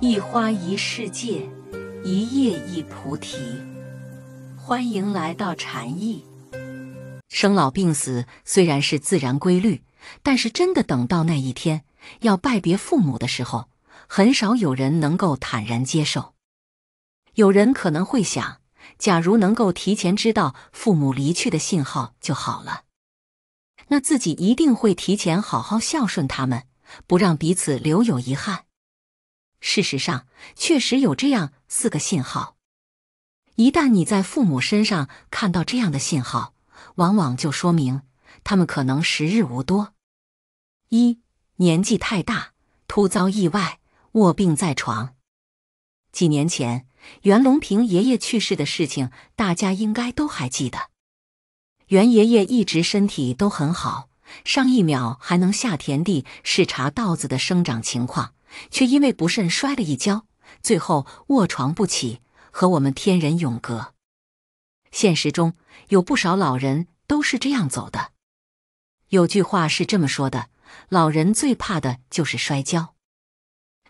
一花一世界，一叶一菩提。欢迎来到禅意。生老病死虽然是自然规律，但是真的等到那一天要拜别父母的时候，很少有人能够坦然接受。有人可能会想，假如能够提前知道父母离去的信号就好了，那自己一定会提前好好孝顺他们，不让彼此留有遗憾。事实上，确实有这样四个信号。一旦你在父母身上看到这样的信号，往往就说明他们可能时日无多。一，年纪太大，突遭意外，卧病在床。几年前，袁隆平爷爷去世的事情，大家应该都还记得。袁爷爷一直身体都很好，上一秒还能下田地视察稻子的生长情况。却因为不慎摔了一跤，最后卧床不起，和我们天人永隔。现实中有不少老人都是这样走的。有句话是这么说的：“老人最怕的就是摔跤。”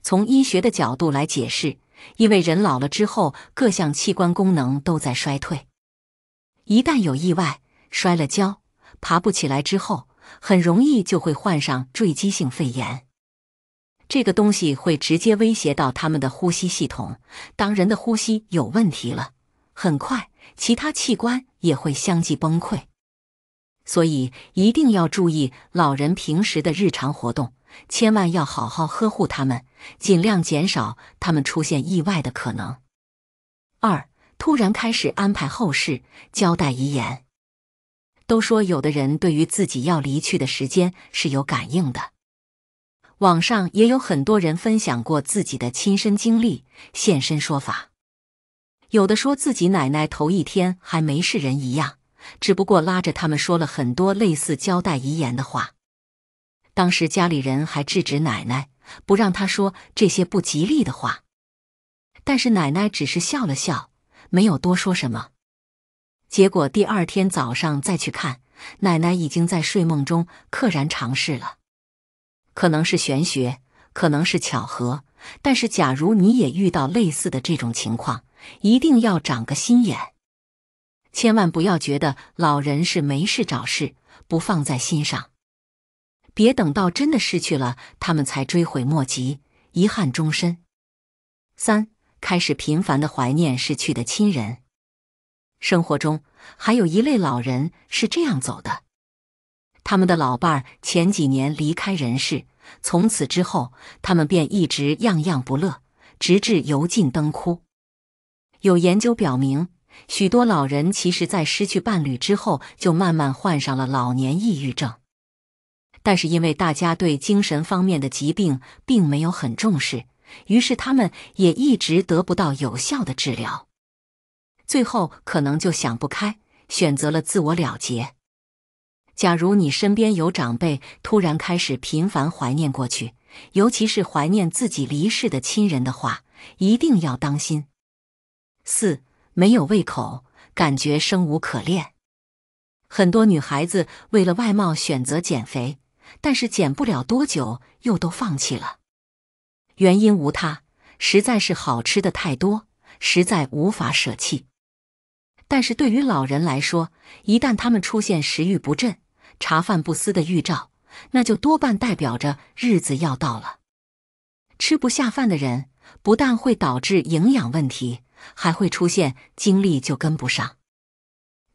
从医学的角度来解释，因为人老了之后，各项器官功能都在衰退，一旦有意外摔了跤，爬不起来之后，很容易就会患上坠积性肺炎。这个东西会直接威胁到他们的呼吸系统。当人的呼吸有问题了，很快其他器官也会相继崩溃。所以一定要注意老人平时的日常活动，千万要好好呵护他们，尽量减少他们出现意外的可能。二，突然开始安排后事，交代遗言。都说有的人对于自己要离去的时间是有感应的。网上也有很多人分享过自己的亲身经历，现身说法。有的说自己奶奶头一天还没是人一样，只不过拉着他们说了很多类似交代遗言的话。当时家里人还制止奶奶不让她说这些不吉利的话，但是奶奶只是笑了笑，没有多说什么。结果第二天早上再去看，奶奶已经在睡梦中溘然长逝了。可能是玄学，可能是巧合，但是假如你也遇到类似的这种情况，一定要长个心眼，千万不要觉得老人是没事找事，不放在心上，别等到真的失去了他们才追悔莫及，遗憾终身。三，开始频繁的怀念逝去的亲人。生活中还有一类老人是这样走的。他们的老伴儿前几年离开人世，从此之后，他们便一直样样不乐，直至油尽灯枯。有研究表明，许多老人其实在失去伴侣之后，就慢慢患上了老年抑郁症。但是因为大家对精神方面的疾病并没有很重视，于是他们也一直得不到有效的治疗，最后可能就想不开，选择了自我了结。假如你身边有长辈突然开始频繁怀念过去，尤其是怀念自己离世的亲人的话，一定要当心。四没有胃口，感觉生无可恋。很多女孩子为了外貌选择减肥，但是减不了多久又都放弃了，原因无他，实在是好吃的太多，实在无法舍弃。但是对于老人来说，一旦他们出现食欲不振，茶饭不思的预兆，那就多半代表着日子要到了。吃不下饭的人，不但会导致营养问题，还会出现精力就跟不上。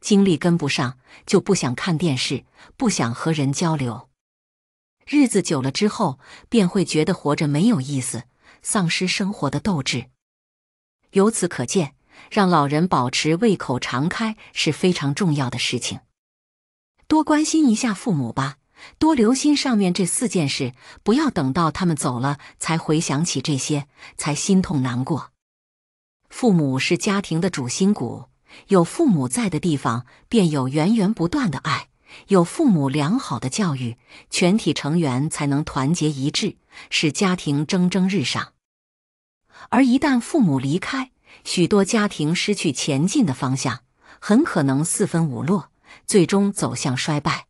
精力跟不上，就不想看电视，不想和人交流。日子久了之后，便会觉得活着没有意思，丧失生活的斗志。由此可见，让老人保持胃口常开是非常重要的事情。多关心一下父母吧，多留心上面这四件事，不要等到他们走了才回想起这些，才心痛难过。父母是家庭的主心骨，有父母在的地方，便有源源不断的爱；有父母良好的教育，全体成员才能团结一致，使家庭蒸蒸日上。而一旦父母离开，许多家庭失去前进的方向，很可能四分五落。最终走向衰败，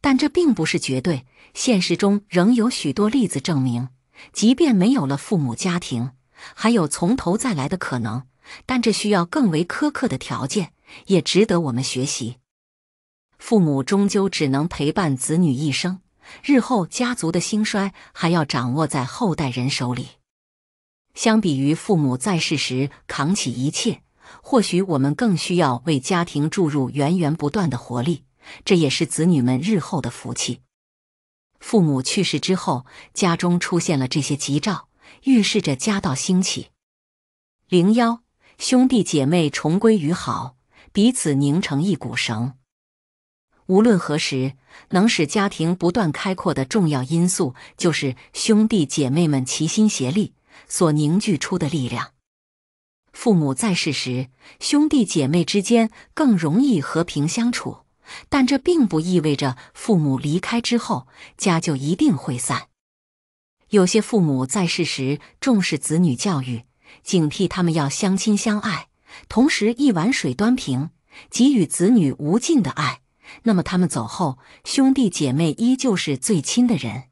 但这并不是绝对。现实中仍有许多例子证明，即便没有了父母家庭，还有从头再来的可能。但这需要更为苛刻的条件，也值得我们学习。父母终究只能陪伴子女一生，日后家族的兴衰还要掌握在后代人手里。相比于父母在世时扛起一切。或许我们更需要为家庭注入源源不断的活力，这也是子女们日后的福气。父母去世之后，家中出现了这些吉兆，预示着家道兴起。零幺，兄弟姐妹重归于好，彼此拧成一股绳。无论何时，能使家庭不断开阔的重要因素，就是兄弟姐妹们齐心协力所凝聚出的力量。父母在世时，兄弟姐妹之间更容易和平相处，但这并不意味着父母离开之后家就一定会散。有些父母在世时重视子女教育，警惕他们要相亲相爱，同时一碗水端平，给予子女无尽的爱，那么他们走后，兄弟姐妹依旧是最亲的人。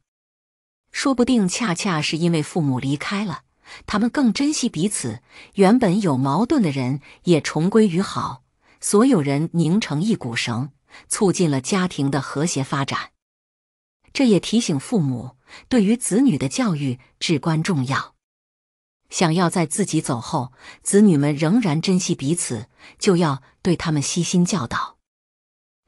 说不定恰恰是因为父母离开了。他们更珍惜彼此，原本有矛盾的人也重归于好，所有人拧成一股绳，促进了家庭的和谐发展。这也提醒父母，对于子女的教育至关重要。想要在自己走后，子女们仍然珍惜彼此，就要对他们悉心教导。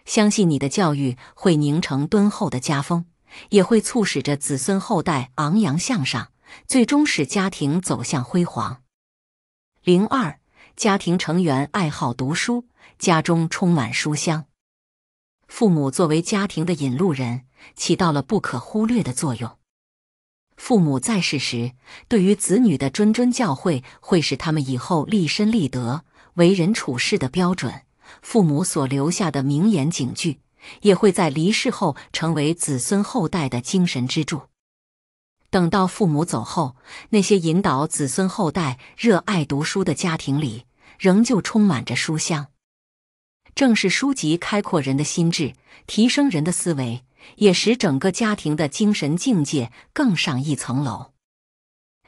相信你的教育会凝成敦厚的家风，也会促使着子孙后代昂扬向上。最终使家庭走向辉煌。零二，家庭成员爱好读书，家中充满书香。父母作为家庭的引路人，起到了不可忽略的作用。父母在世时，对于子女的谆谆教诲，会使他们以后立身立德、为人处事的标准。父母所留下的名言警句，也会在离世后成为子孙后代的精神支柱。等到父母走后，那些引导子孙后代热爱读书的家庭里，仍旧充满着书香。正是书籍开阔人的心智，提升人的思维，也使整个家庭的精神境界更上一层楼。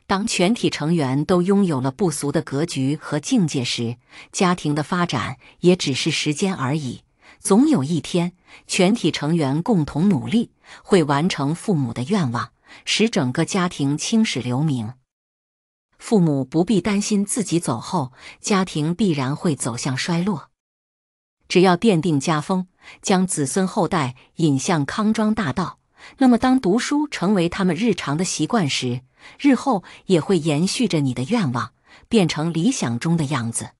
当全体成员都拥有了不俗的格局和境界时，家庭的发展也只是时间而已。总有一天，全体成员共同努力，会完成父母的愿望。使整个家庭青史留名，父母不必担心自己走后，家庭必然会走向衰落。只要奠定家风，将子孙后代引向康庄大道，那么当读书成为他们日常的习惯时，日后也会延续着你的愿望，变成理想中的样子。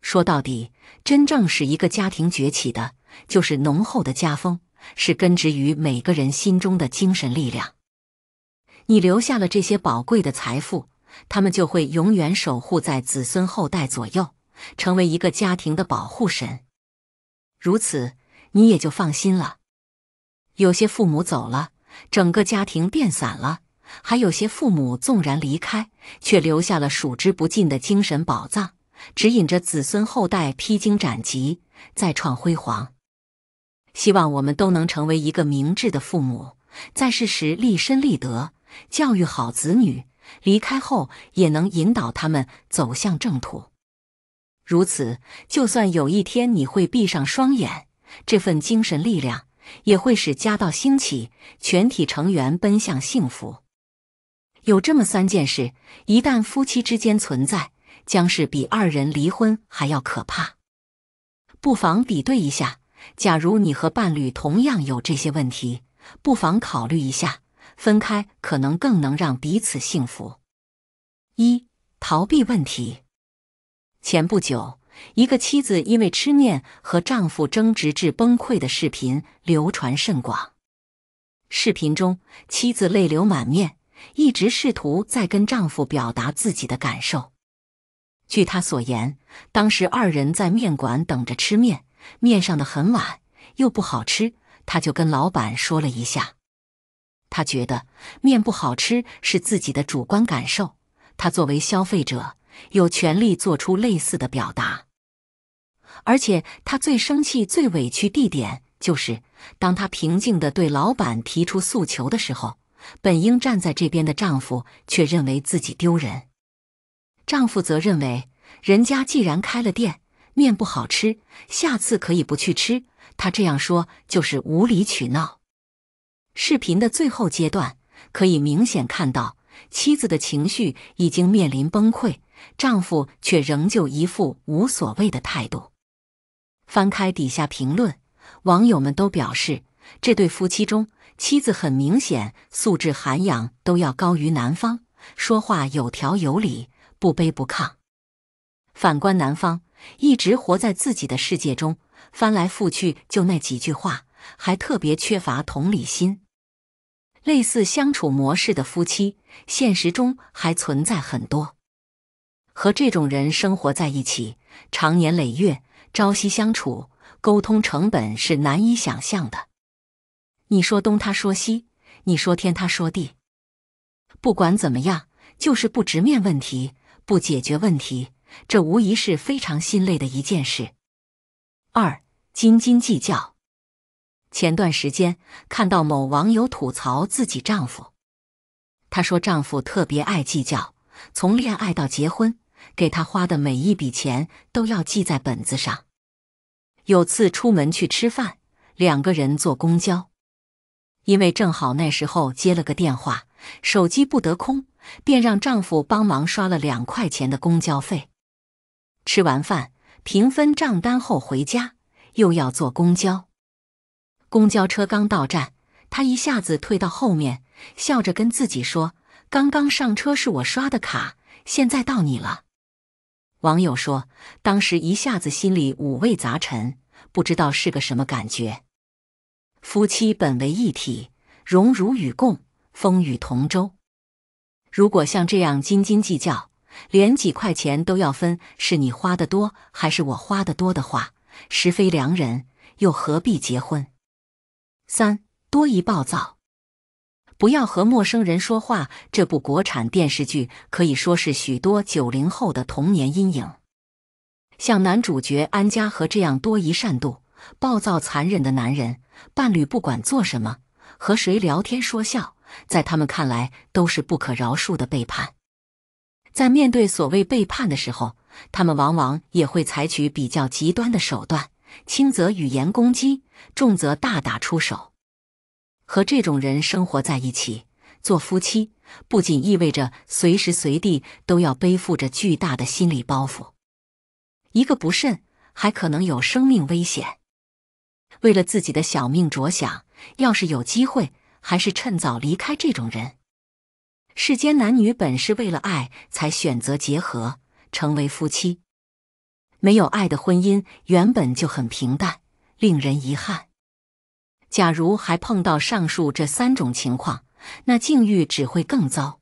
说到底，真正使一个家庭崛起的，就是浓厚的家风，是根植于每个人心中的精神力量。你留下了这些宝贵的财富，他们就会永远守护在子孙后代左右，成为一个家庭的保护神。如此，你也就放心了。有些父母走了，整个家庭变散了；还有些父母纵然离开，却留下了数之不尽的精神宝藏，指引着子孙后代披荆斩棘，再创辉煌。希望我们都能成为一个明智的父母，在世时立身立德。教育好子女，离开后也能引导他们走向正途。如此，就算有一天你会闭上双眼，这份精神力量也会使家道兴起，全体成员奔向幸福。有这么三件事，一旦夫妻之间存在，将是比二人离婚还要可怕。不妨比对一下，假如你和伴侣同样有这些问题，不妨考虑一下。分开可能更能让彼此幸福。一逃避问题。前不久，一个妻子因为吃面和丈夫争执至崩溃的视频流传甚广。视频中，妻子泪流满面，一直试图在跟丈夫表达自己的感受。据她所言，当时二人在面馆等着吃面，面上的很晚又不好吃，她就跟老板说了一下。他觉得面不好吃是自己的主观感受，他作为消费者有权利做出类似的表达。而且他最生气、最委屈地点就是，当他平静的对老板提出诉求的时候，本应站在这边的丈夫却认为自己丢人。丈夫则认为，人家既然开了店，面不好吃，下次可以不去吃。他这样说就是无理取闹。视频的最后阶段，可以明显看到妻子的情绪已经面临崩溃，丈夫却仍旧一副无所谓的态度。翻开底下评论，网友们都表示，这对夫妻中，妻子很明显素质涵养都要高于男方，说话有条有理，不卑不亢。反观男方，一直活在自己的世界中，翻来覆去就那几句话。还特别缺乏同理心，类似相处模式的夫妻，现实中还存在很多。和这种人生活在一起，长年累月、朝夕相处，沟通成本是难以想象的。你说东，他说西；你说天，他说地。不管怎么样，就是不直面问题，不解决问题，这无疑是非常心累的一件事。二，斤斤计较。前段时间看到某网友吐槽自己丈夫，她说丈夫特别爱计较，从恋爱到结婚，给她花的每一笔钱都要记在本子上。有次出门去吃饭，两个人坐公交，因为正好那时候接了个电话，手机不得空，便让丈夫帮忙刷了两块钱的公交费。吃完饭平分账单后回家，又要坐公交。公交车刚到站，他一下子退到后面，笑着跟自己说：“刚刚上车是我刷的卡，现在到你了。”网友说：“当时一下子心里五味杂陈，不知道是个什么感觉。”夫妻本为一体，荣辱与共，风雨同舟。如果像这样斤斤计较，连几块钱都要分，是你花的多还是我花的多的话，实非良人，又何必结婚？三多疑暴躁，不要和陌生人说话。这部国产电视剧可以说是许多九零后的童年阴影。像男主角安家和这样多疑善妒、暴躁残忍的男人，伴侣不管做什么、和谁聊天说笑，在他们看来都是不可饶恕的背叛。在面对所谓背叛的时候，他们往往也会采取比较极端的手段。轻则语言攻击，重则大打出手。和这种人生活在一起，做夫妻，不仅意味着随时随地都要背负着巨大的心理包袱，一个不慎，还可能有生命危险。为了自己的小命着想，要是有机会，还是趁早离开这种人。世间男女本是为了爱才选择结合，成为夫妻。没有爱的婚姻原本就很平淡，令人遗憾。假如还碰到上述这三种情况，那境遇只会更糟。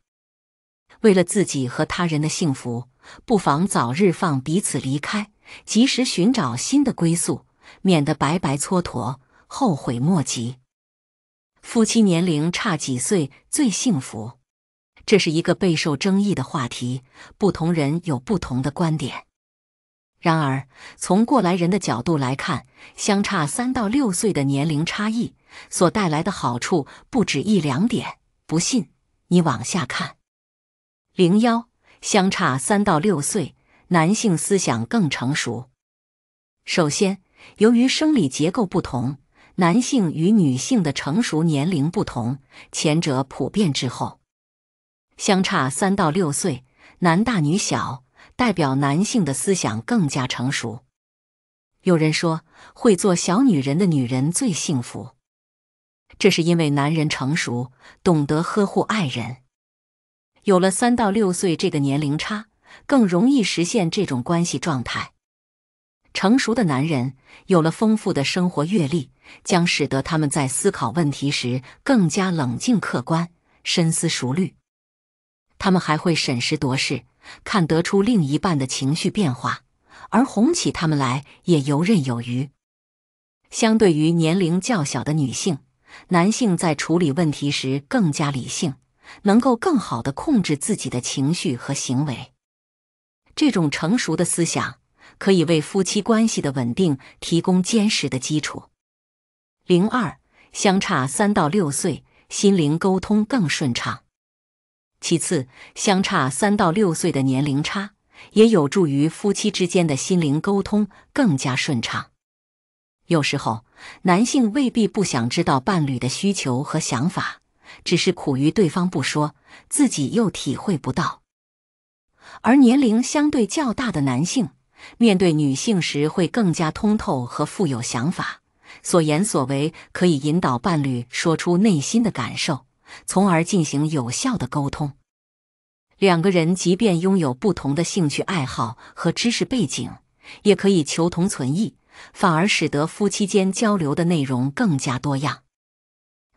为了自己和他人的幸福，不妨早日放彼此离开，及时寻找新的归宿，免得白白蹉跎，后悔莫及。夫妻年龄差几岁最幸福？这是一个备受争议的话题，不同人有不同的观点。然而，从过来人的角度来看，相差三到六岁的年龄差异所带来的好处不止一两点。不信，你往下看。零幺，相差三到六岁，男性思想更成熟。首先，由于生理结构不同，男性与女性的成熟年龄不同，前者普遍滞后。相差三到六岁，男大女小。代表男性的思想更加成熟。有人说，会做小女人的女人最幸福，这是因为男人成熟，懂得呵护爱人。有了三到六岁这个年龄差，更容易实现这种关系状态。成熟的男人有了丰富的生活阅历，将使得他们在思考问题时更加冷静、客观、深思熟虑。他们还会审时度势。看得出另一半的情绪变化，而哄起他们来也游刃有余。相对于年龄较小的女性，男性在处理问题时更加理性，能够更好地控制自己的情绪和行为。这种成熟的思想可以为夫妻关系的稳定提供坚实的基础。零二相差三到六岁，心灵沟通更顺畅。其次，相差三到六岁的年龄差，也有助于夫妻之间的心灵沟通更加顺畅。有时候，男性未必不想知道伴侣的需求和想法，只是苦于对方不说，自己又体会不到。而年龄相对较大的男性，面对女性时会更加通透和富有想法，所言所为可以引导伴侣说出内心的感受。从而进行有效的沟通。两个人即便拥有不同的兴趣爱好和知识背景，也可以求同存异，反而使得夫妻间交流的内容更加多样。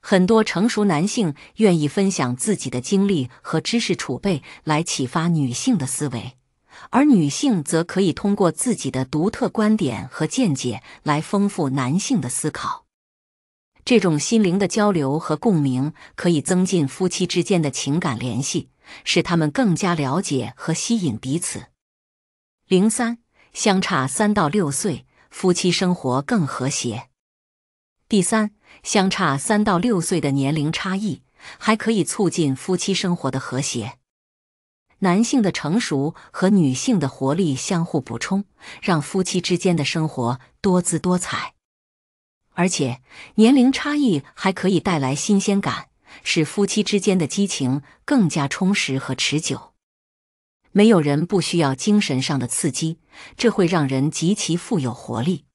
很多成熟男性愿意分享自己的经历和知识储备来启发女性的思维，而女性则可以通过自己的独特观点和见解来丰富男性的思考。这种心灵的交流和共鸣可以增进夫妻之间的情感联系，使他们更加了解和吸引彼此。零三相差三到六岁，夫妻生活更和谐。第三，相差三到六岁的年龄差异还可以促进夫妻生活的和谐。男性的成熟和女性的活力相互补充，让夫妻之间的生活多姿多彩。而且，年龄差异还可以带来新鲜感，使夫妻之间的激情更加充实和持久。没有人不需要精神上的刺激，这会让人极其富有活力。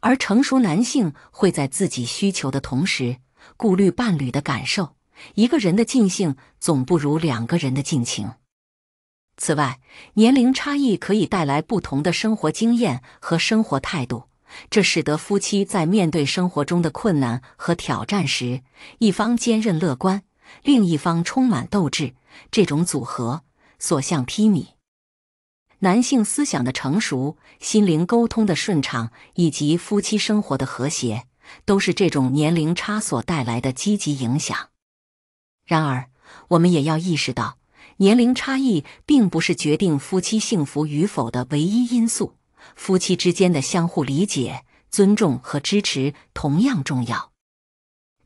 而成熟男性会在自己需求的同时，顾虑伴侣的感受。一个人的尽兴总不如两个人的尽情。此外，年龄差异可以带来不同的生活经验和生活态度。这使得夫妻在面对生活中的困难和挑战时，一方坚韧乐观，另一方充满斗志。这种组合所向披靡。男性思想的成熟、心灵沟通的顺畅，以及夫妻生活的和谐，都是这种年龄差所带来的积极影响。然而，我们也要意识到，年龄差异并不是决定夫妻幸福与否的唯一因素。夫妻之间的相互理解、尊重和支持同样重要。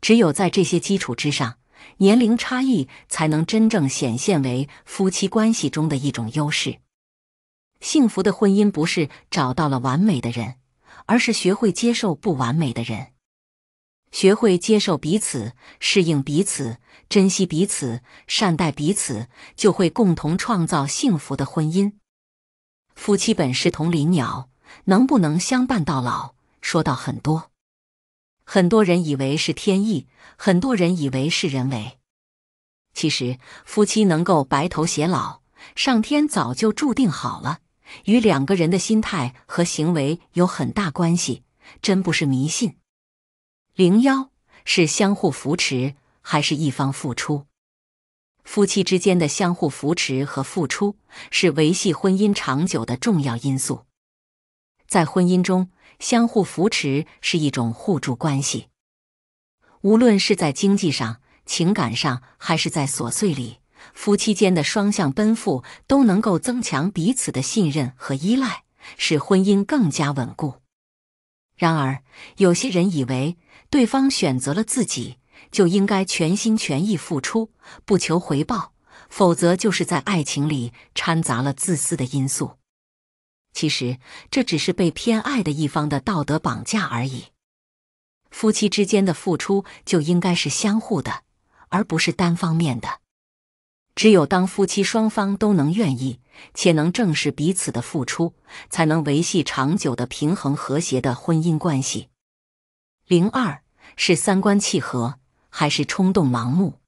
只有在这些基础之上，年龄差异才能真正显现为夫妻关系中的一种优势。幸福的婚姻不是找到了完美的人，而是学会接受不完美的人，学会接受彼此、适应彼此、珍惜彼此、善待彼此，就会共同创造幸福的婚姻。夫妻本是同林鸟，能不能相伴到老，说到很多。很多人以为是天意，很多人以为是人为。其实，夫妻能够白头偕老，上天早就注定好了，与两个人的心态和行为有很大关系，真不是迷信。零幺，是相互扶持，还是一方付出？夫妻之间的相互扶持和付出是维系婚姻长久的重要因素。在婚姻中，相互扶持是一种互助关系。无论是在经济上、情感上，还是在琐碎里，夫妻间的双向奔赴都能够增强彼此的信任和依赖，使婚姻更加稳固。然而，有些人以为对方选择了自己。就应该全心全意付出，不求回报，否则就是在爱情里掺杂了自私的因素。其实这只是被偏爱的一方的道德绑架而已。夫妻之间的付出就应该是相互的，而不是单方面的。只有当夫妻双方都能愿意且能正视彼此的付出，才能维系长久的平衡和谐的婚姻关系。零二是三观契合。还是冲动盲目。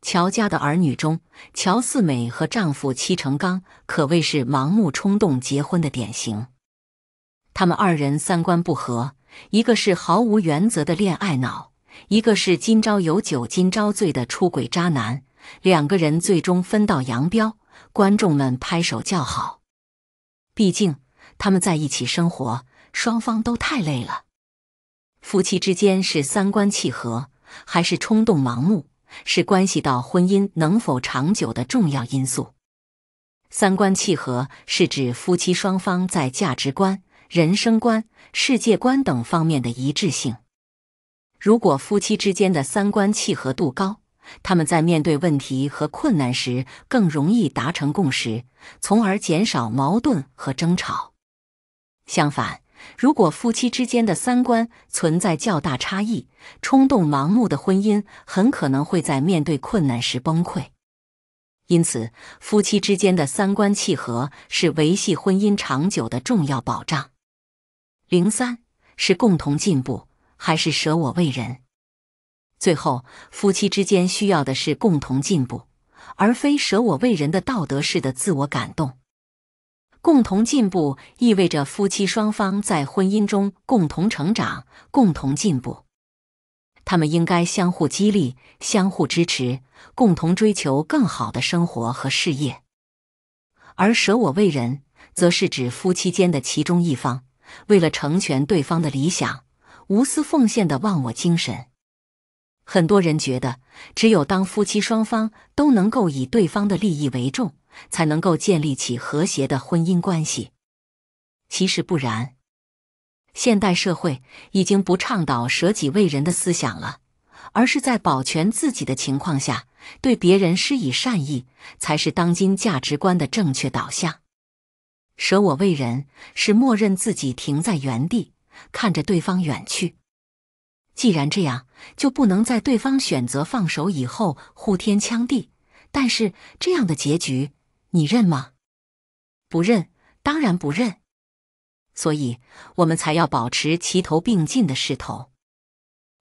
乔家的儿女中，乔四美和丈夫戚成刚可谓是盲目冲动结婚的典型。他们二人三观不合，一个是毫无原则的恋爱脑，一个是今朝有酒今朝醉的出轨渣男。两个人最终分道扬镳，观众们拍手叫好。毕竟他们在一起生活，双方都太累了。夫妻之间是三观契合。还是冲动盲目，是关系到婚姻能否长久的重要因素。三观契合是指夫妻双方在价值观、人生观、世界观等方面的一致性。如果夫妻之间的三观契合度高，他们在面对问题和困难时更容易达成共识，从而减少矛盾和争吵。相反，如果夫妻之间的三观存在较大差异，冲动盲目的婚姻很可能会在面对困难时崩溃。因此，夫妻之间的三观契合是维系婚姻长久的重要保障。零三，是共同进步还是舍我为人？最后，夫妻之间需要的是共同进步，而非舍我为人的道德式的自我感动。共同进步意味着夫妻双方在婚姻中共同成长、共同进步，他们应该相互激励、相互支持，共同追求更好的生活和事业。而舍我为人，则是指夫妻间的其中一方为了成全对方的理想，无私奉献的忘我精神。很多人觉得，只有当夫妻双方都能够以对方的利益为重，才能够建立起和谐的婚姻关系。其实不然，现代社会已经不倡导舍己为人的思想了，而是在保全自己的情况下对别人施以善意，才是当今价值观的正确导向。舍我为人，是默认自己停在原地，看着对方远去。既然这样，就不能在对方选择放手以后呼天抢地。但是这样的结局，你认吗？不认，当然不认。所以我们才要保持齐头并进的势头。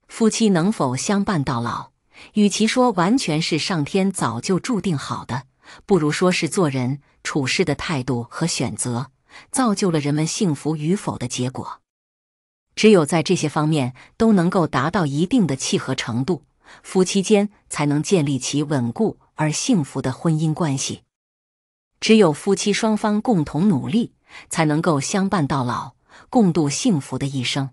夫妻能否相伴到老，与其说完全是上天早就注定好的，不如说是做人处事的态度和选择，造就了人们幸福与否的结果。只有在这些方面都能够达到一定的契合程度，夫妻间才能建立起稳固而幸福的婚姻关系。只有夫妻双方共同努力，才能够相伴到老，共度幸福的一生。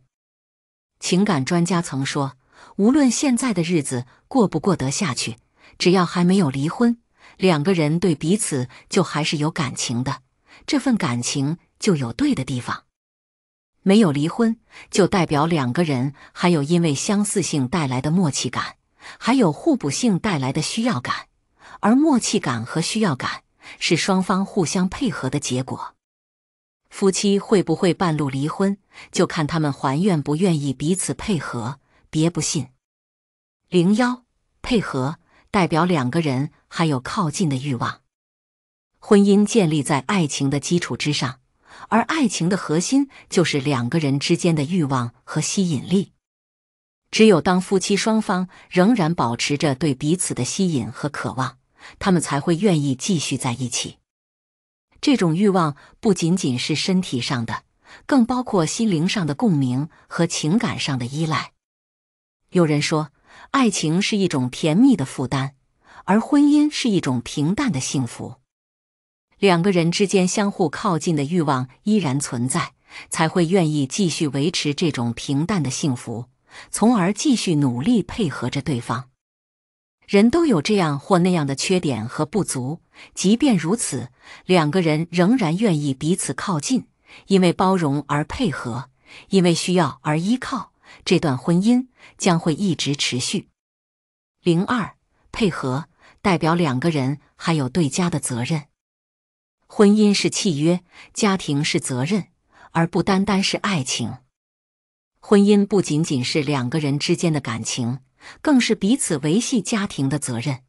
情感专家曾说：“无论现在的日子过不过得下去，只要还没有离婚，两个人对彼此就还是有感情的，这份感情就有对的地方。”没有离婚，就代表两个人还有因为相似性带来的默契感，还有互补性带来的需要感。而默契感和需要感是双方互相配合的结果。夫妻会不会半路离婚，就看他们还愿不愿意彼此配合。别不信。零幺，配合代表两个人还有靠近的欲望。婚姻建立在爱情的基础之上。而爱情的核心就是两个人之间的欲望和吸引力。只有当夫妻双方仍然保持着对彼此的吸引和渴望，他们才会愿意继续在一起。这种欲望不仅仅是身体上的，更包括心灵上的共鸣和情感上的依赖。有人说，爱情是一种甜蜜的负担，而婚姻是一种平淡的幸福。两个人之间相互靠近的欲望依然存在，才会愿意继续维持这种平淡的幸福，从而继续努力配合着对方。人都有这样或那样的缺点和不足，即便如此，两个人仍然愿意彼此靠近，因为包容而配合，因为需要而依靠。这段婚姻将会一直持续。零二配合代表两个人还有对家的责任。婚姻是契约，家庭是责任，而不单单是爱情。婚姻不仅仅是两个人之间的感情，更是彼此维系家庭的责任。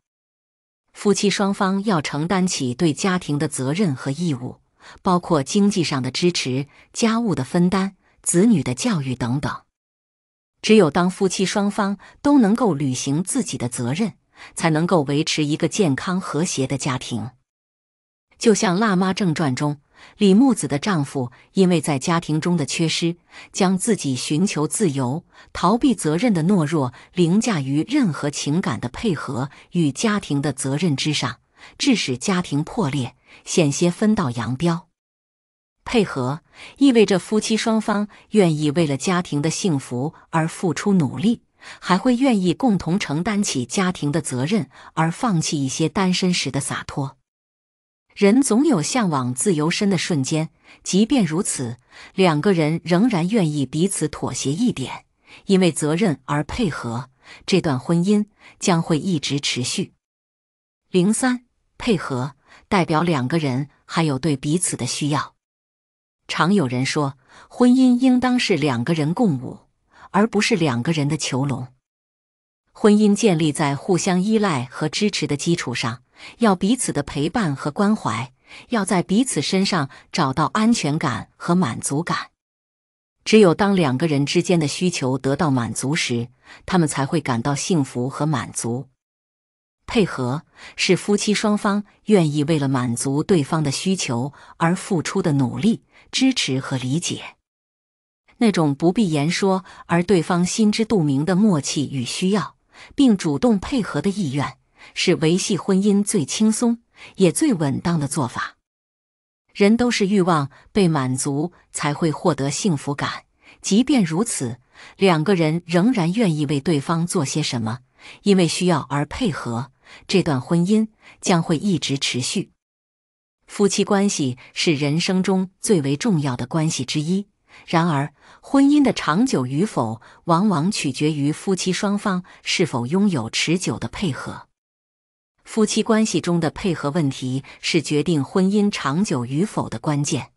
夫妻双方要承担起对家庭的责任和义务，包括经济上的支持、家务的分担、子女的教育等等。只有当夫妻双方都能够履行自己的责任，才能够维持一个健康和谐的家庭。就像《辣妈正传》中李木子的丈夫，因为在家庭中的缺失，将自己寻求自由、逃避责任的懦弱凌驾于任何情感的配合与家庭的责任之上，致使家庭破裂，险些分道扬镳。配合意味着夫妻双方愿意为了家庭的幸福而付出努力，还会愿意共同承担起家庭的责任，而放弃一些单身时的洒脱。人总有向往自由身的瞬间，即便如此，两个人仍然愿意彼此妥协一点，因为责任而配合。这段婚姻将会一直持续。零三配合代表两个人还有对彼此的需要。常有人说，婚姻应当是两个人共舞，而不是两个人的囚笼。婚姻建立在互相依赖和支持的基础上，要彼此的陪伴和关怀，要在彼此身上找到安全感和满足感。只有当两个人之间的需求得到满足时，他们才会感到幸福和满足。配合是夫妻双方愿意为了满足对方的需求而付出的努力、支持和理解，那种不必言说而对方心知肚明的默契与需要。并主动配合的意愿，是维系婚姻最轻松也最稳当的做法。人都是欲望被满足才会获得幸福感，即便如此，两个人仍然愿意为对方做些什么，因为需要而配合，这段婚姻将会一直持续。夫妻关系是人生中最为重要的关系之一。然而，婚姻的长久与否，往往取决于夫妻双方是否拥有持久的配合。夫妻关系中的配合问题是决定婚姻长久与否的关键。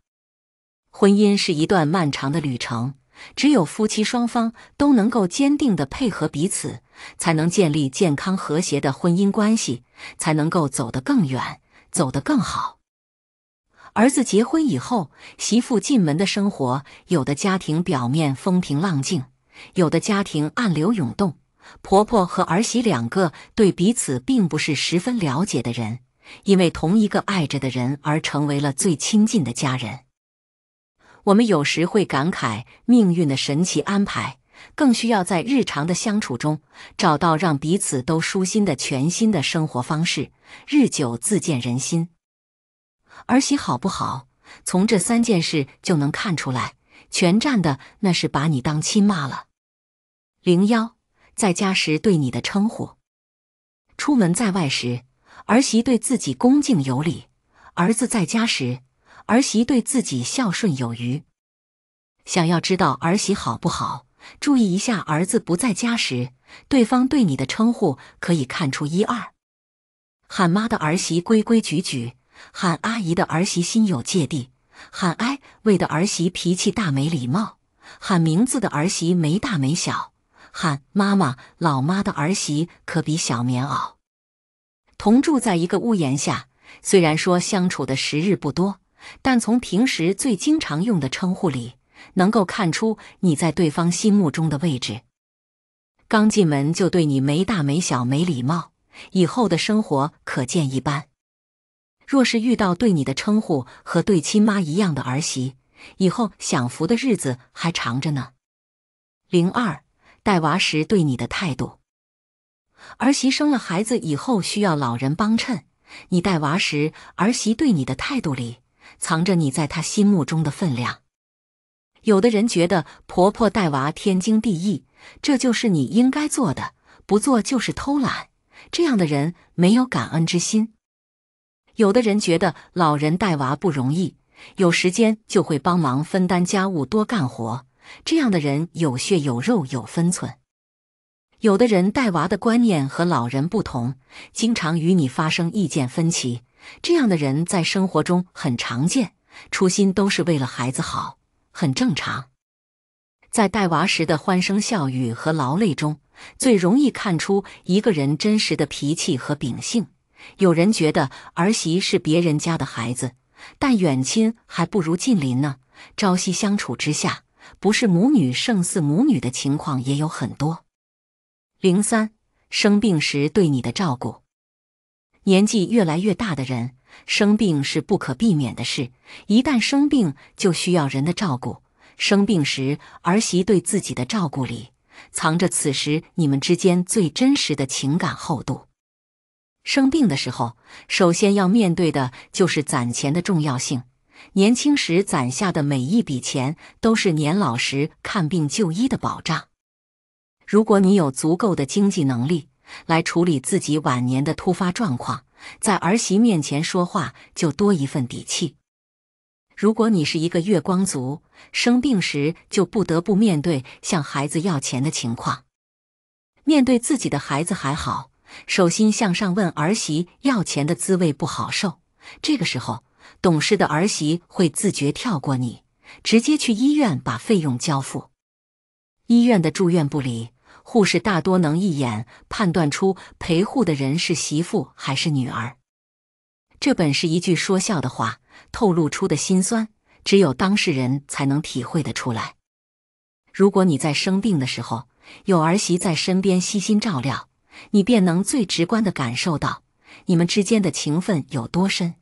婚姻是一段漫长的旅程，只有夫妻双方都能够坚定的配合彼此，才能建立健康和谐的婚姻关系，才能够走得更远，走得更好。儿子结婚以后，媳妇进门的生活，有的家庭表面风平浪静，有的家庭暗流涌动。婆婆和儿媳两个对彼此并不是十分了解的人，因为同一个爱着的人而成为了最亲近的家人。我们有时会感慨命运的神奇安排，更需要在日常的相处中找到让彼此都舒心的全新的生活方式，日久自见人心。儿媳好不好？从这三件事就能看出来。全占的那是把你当亲妈了。零幺，在家时对你的称呼；出门在外时，儿媳对自己恭敬有礼；儿子在家时，儿媳对自己孝顺有余。想要知道儿媳好不好？注意一下儿子不在家时，对方对你的称呼，可以看出一二。喊妈的儿媳规规矩矩。喊阿姨的儿媳心有芥蒂，喊哎喂的儿媳脾气大没礼貌，喊名字的儿媳没大没小，喊妈妈、老妈的儿媳可比小棉袄。同住在一个屋檐下，虽然说相处的时日不多，但从平时最经常用的称呼里，能够看出你在对方心目中的位置。刚进门就对你没大没小没礼貌，以后的生活可见一斑。若是遇到对你的称呼和对亲妈一样的儿媳，以后享福的日子还长着呢。零二带娃时对你的态度，儿媳生了孩子以后需要老人帮衬，你带娃时儿媳对你的态度里藏着你在她心目中的分量。有的人觉得婆婆带娃天经地义，这就是你应该做的，不做就是偷懒。这样的人没有感恩之心。有的人觉得老人带娃不容易，有时间就会帮忙分担家务，多干活。这样的人有血有肉，有分寸。有的人带娃的观念和老人不同，经常与你发生意见分歧。这样的人在生活中很常见，初心都是为了孩子好，很正常。在带娃时的欢声笑语和劳累中，最容易看出一个人真实的脾气和秉性。有人觉得儿媳是别人家的孩子，但远亲还不如近邻呢。朝夕相处之下，不是母女胜似母女的情况也有很多。零三生病时对你的照顾，年纪越来越大的人生病是不可避免的事，一旦生病就需要人的照顾。生病时儿媳对自己的照顾里，藏着此时你们之间最真实的情感厚度。生病的时候，首先要面对的就是攒钱的重要性。年轻时攒下的每一笔钱，都是年老时看病就医的保障。如果你有足够的经济能力来处理自己晚年的突发状况，在儿媳面前说话就多一份底气。如果你是一个月光族，生病时就不得不面对向孩子要钱的情况。面对自己的孩子还好。手心向上问儿媳要钱的滋味不好受。这个时候，懂事的儿媳会自觉跳过你，直接去医院把费用交付。医院的住院部里，护士大多能一眼判断出陪护的人是媳妇还是女儿。这本是一句说笑的话，透露出的心酸，只有当事人才能体会得出来。如果你在生病的时候有儿媳在身边悉心照料。你便能最直观的感受到你们之间的情分有多深。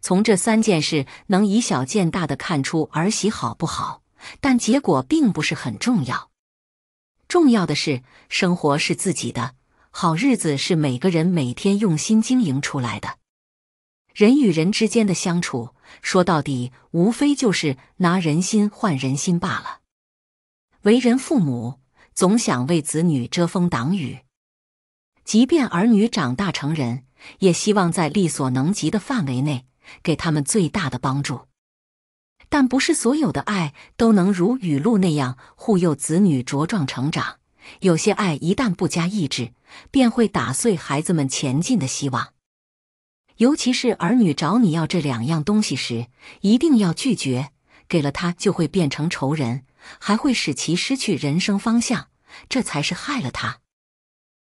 从这三件事能以小见大的看出儿媳好不好，但结果并不是很重要。重要的是，生活是自己的，好日子是每个人每天用心经营出来的。人与人之间的相处，说到底，无非就是拿人心换人心罢了。为人父母，总想为子女遮风挡雨。即便儿女长大成人，也希望在力所能及的范围内给他们最大的帮助。但不是所有的爱都能如雨露那样护佑子女茁壮成长。有些爱一旦不加抑制，便会打碎孩子们前进的希望。尤其是儿女找你要这两样东西时，一定要拒绝。给了他就会变成仇人，还会使其失去人生方向，这才是害了他。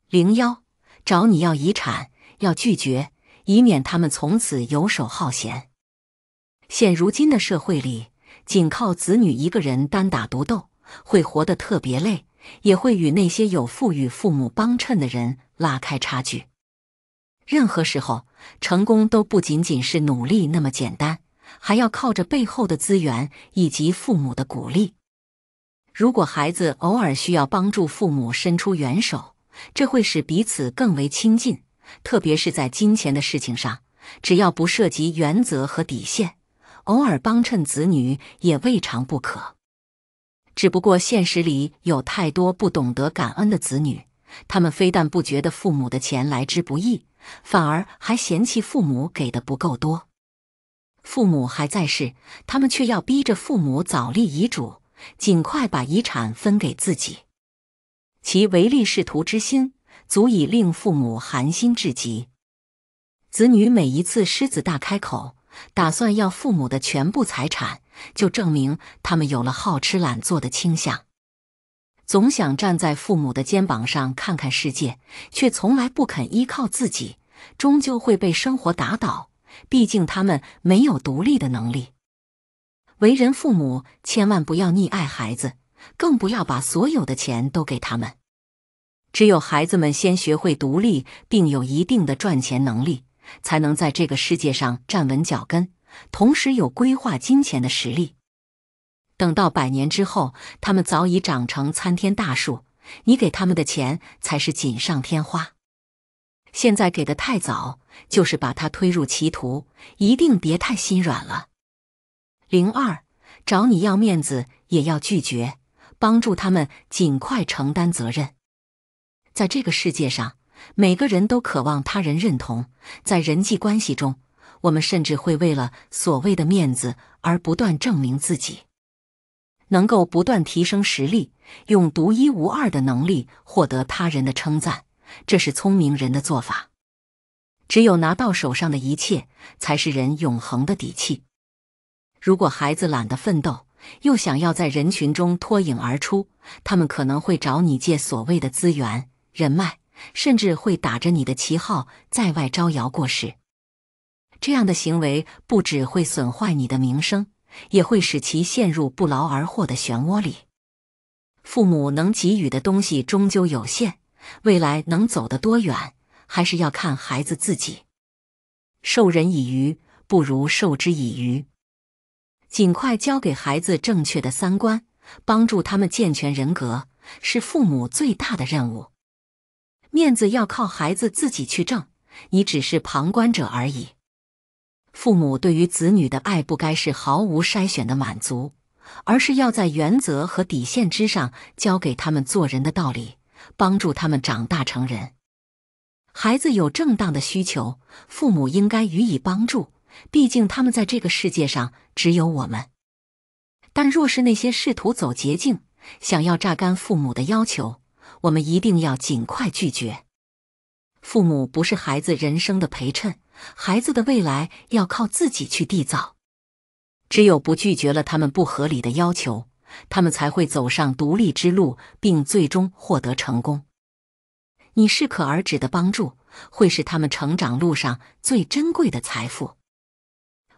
零幺。找你要遗产，要拒绝，以免他们从此游手好闲。现如今的社会里，仅靠子女一个人单打独斗，会活得特别累，也会与那些有富裕父母帮衬的人拉开差距。任何时候，成功都不仅仅是努力那么简单，还要靠着背后的资源以及父母的鼓励。如果孩子偶尔需要帮助，父母伸出援手。这会使彼此更为亲近，特别是在金钱的事情上，只要不涉及原则和底线，偶尔帮衬子女也未尝不可。只不过现实里有太多不懂得感恩的子女，他们非但不觉得父母的钱来之不易，反而还嫌弃父母给的不够多。父母还在世，他们却要逼着父母早立遗嘱，尽快把遗产分给自己。其唯利是图之心，足以令父母寒心至极。子女每一次狮子大开口，打算要父母的全部财产，就证明他们有了好吃懒做的倾向。总想站在父母的肩膀上看看世界，却从来不肯依靠自己，终究会被生活打倒。毕竟他们没有独立的能力。为人父母，千万不要溺爱孩子。更不要把所有的钱都给他们。只有孩子们先学会独立，并有一定的赚钱能力，才能在这个世界上站稳脚跟，同时有规划金钱的实力。等到百年之后，他们早已长成参天大树，你给他们的钱才是锦上添花。现在给的太早，就是把他推入歧途。一定别太心软了。零二，找你要面子也要拒绝。帮助他们尽快承担责任。在这个世界上，每个人都渴望他人认同。在人际关系中，我们甚至会为了所谓的面子而不断证明自己，能够不断提升实力，用独一无二的能力获得他人的称赞，这是聪明人的做法。只有拿到手上的一切，才是人永恒的底气。如果孩子懒得奋斗，又想要在人群中脱颖而出，他们可能会找你借所谓的资源、人脉，甚至会打着你的旗号在外招摇过市。这样的行为不只会损坏你的名声，也会使其陷入不劳而获的漩涡里。父母能给予的东西终究有限，未来能走得多远，还是要看孩子自己。授人以鱼，不如授之以渔。尽快教给孩子正确的三观，帮助他们健全人格，是父母最大的任务。面子要靠孩子自己去挣，你只是旁观者而已。父母对于子女的爱，不该是毫无筛选的满足，而是要在原则和底线之上，教给他们做人的道理，帮助他们长大成人。孩子有正当的需求，父母应该予以帮助。毕竟，他们在这个世界上只有我们。但若是那些试图走捷径、想要榨干父母的要求，我们一定要尽快拒绝。父母不是孩子人生的陪衬，孩子的未来要靠自己去缔造。只有不拒绝了他们不合理的要求，他们才会走上独立之路，并最终获得成功。你适可而止的帮助，会是他们成长路上最珍贵的财富。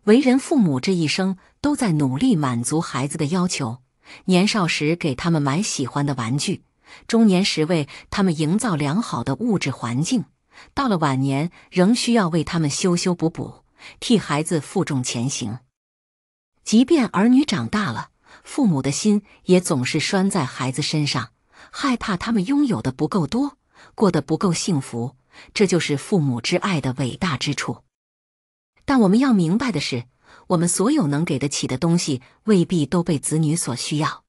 为人父母这一生都在努力满足孩子的要求，年少时给他们买喜欢的玩具，中年时为他们营造良好的物质环境，到了晚年仍需要为他们修修补补，替孩子负重前行。即便儿女长大了，父母的心也总是拴在孩子身上，害怕他们拥有的不够多，过得不够幸福。这就是父母之爱的伟大之处。但我们要明白的是，我们所有能给得起的东西未必都被子女所需要。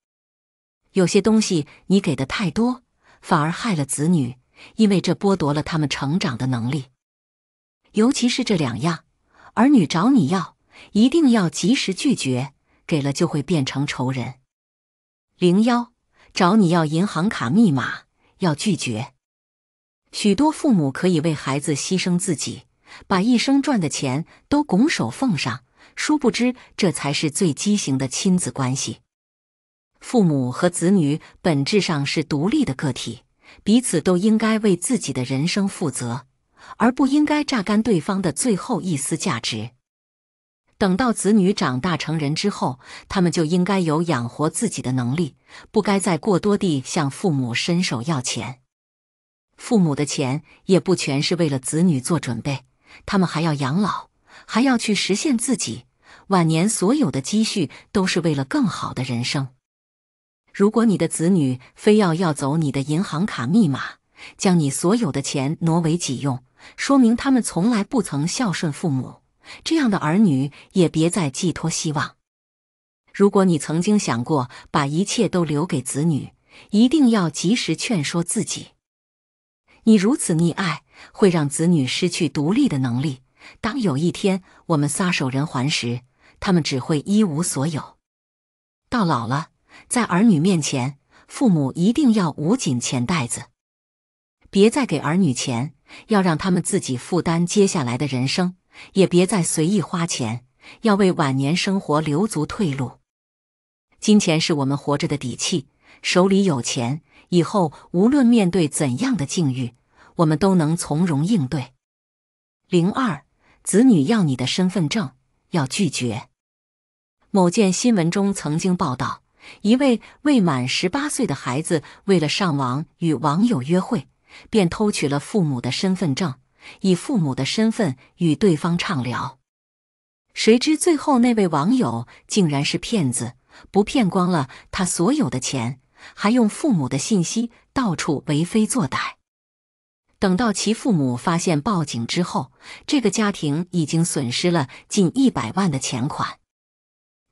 有些东西你给的太多，反而害了子女，因为这剥夺了他们成长的能力。尤其是这两样，儿女找你要，一定要及时拒绝，给了就会变成仇人。零幺，找你要银行卡密码，要拒绝。许多父母可以为孩子牺牲自己。把一生赚的钱都拱手奉上，殊不知这才是最畸形的亲子关系。父母和子女本质上是独立的个体，彼此都应该为自己的人生负责，而不应该榨干对方的最后一丝价值。等到子女长大成人之后，他们就应该有养活自己的能力，不该再过多地向父母伸手要钱。父母的钱也不全是为了子女做准备。他们还要养老，还要去实现自己晚年所有的积蓄，都是为了更好的人生。如果你的子女非要要走你的银行卡密码，将你所有的钱挪为己用，说明他们从来不曾孝顺父母。这样的儿女也别再寄托希望。如果你曾经想过把一切都留给子女，一定要及时劝说自己，你如此溺爱。会让子女失去独立的能力。当有一天我们撒手人寰时，他们只会一无所有。到老了，在儿女面前，父母一定要捂紧钱袋子，别再给儿女钱，要让他们自己负担接下来的人生。也别再随意花钱，要为晚年生活留足退路。金钱是我们活着的底气，手里有钱，以后无论面对怎样的境遇。我们都能从容应对。零二，子女要你的身份证，要拒绝。某件新闻中曾经报道，一位未满十八岁的孩子为了上网与网友约会，便偷取了父母的身份证，以父母的身份与对方畅聊。谁知最后那位网友竟然是骗子，不骗光了他所有的钱，还用父母的信息到处为非作歹。等到其父母发现报警之后，这个家庭已经损失了近一百万的钱款。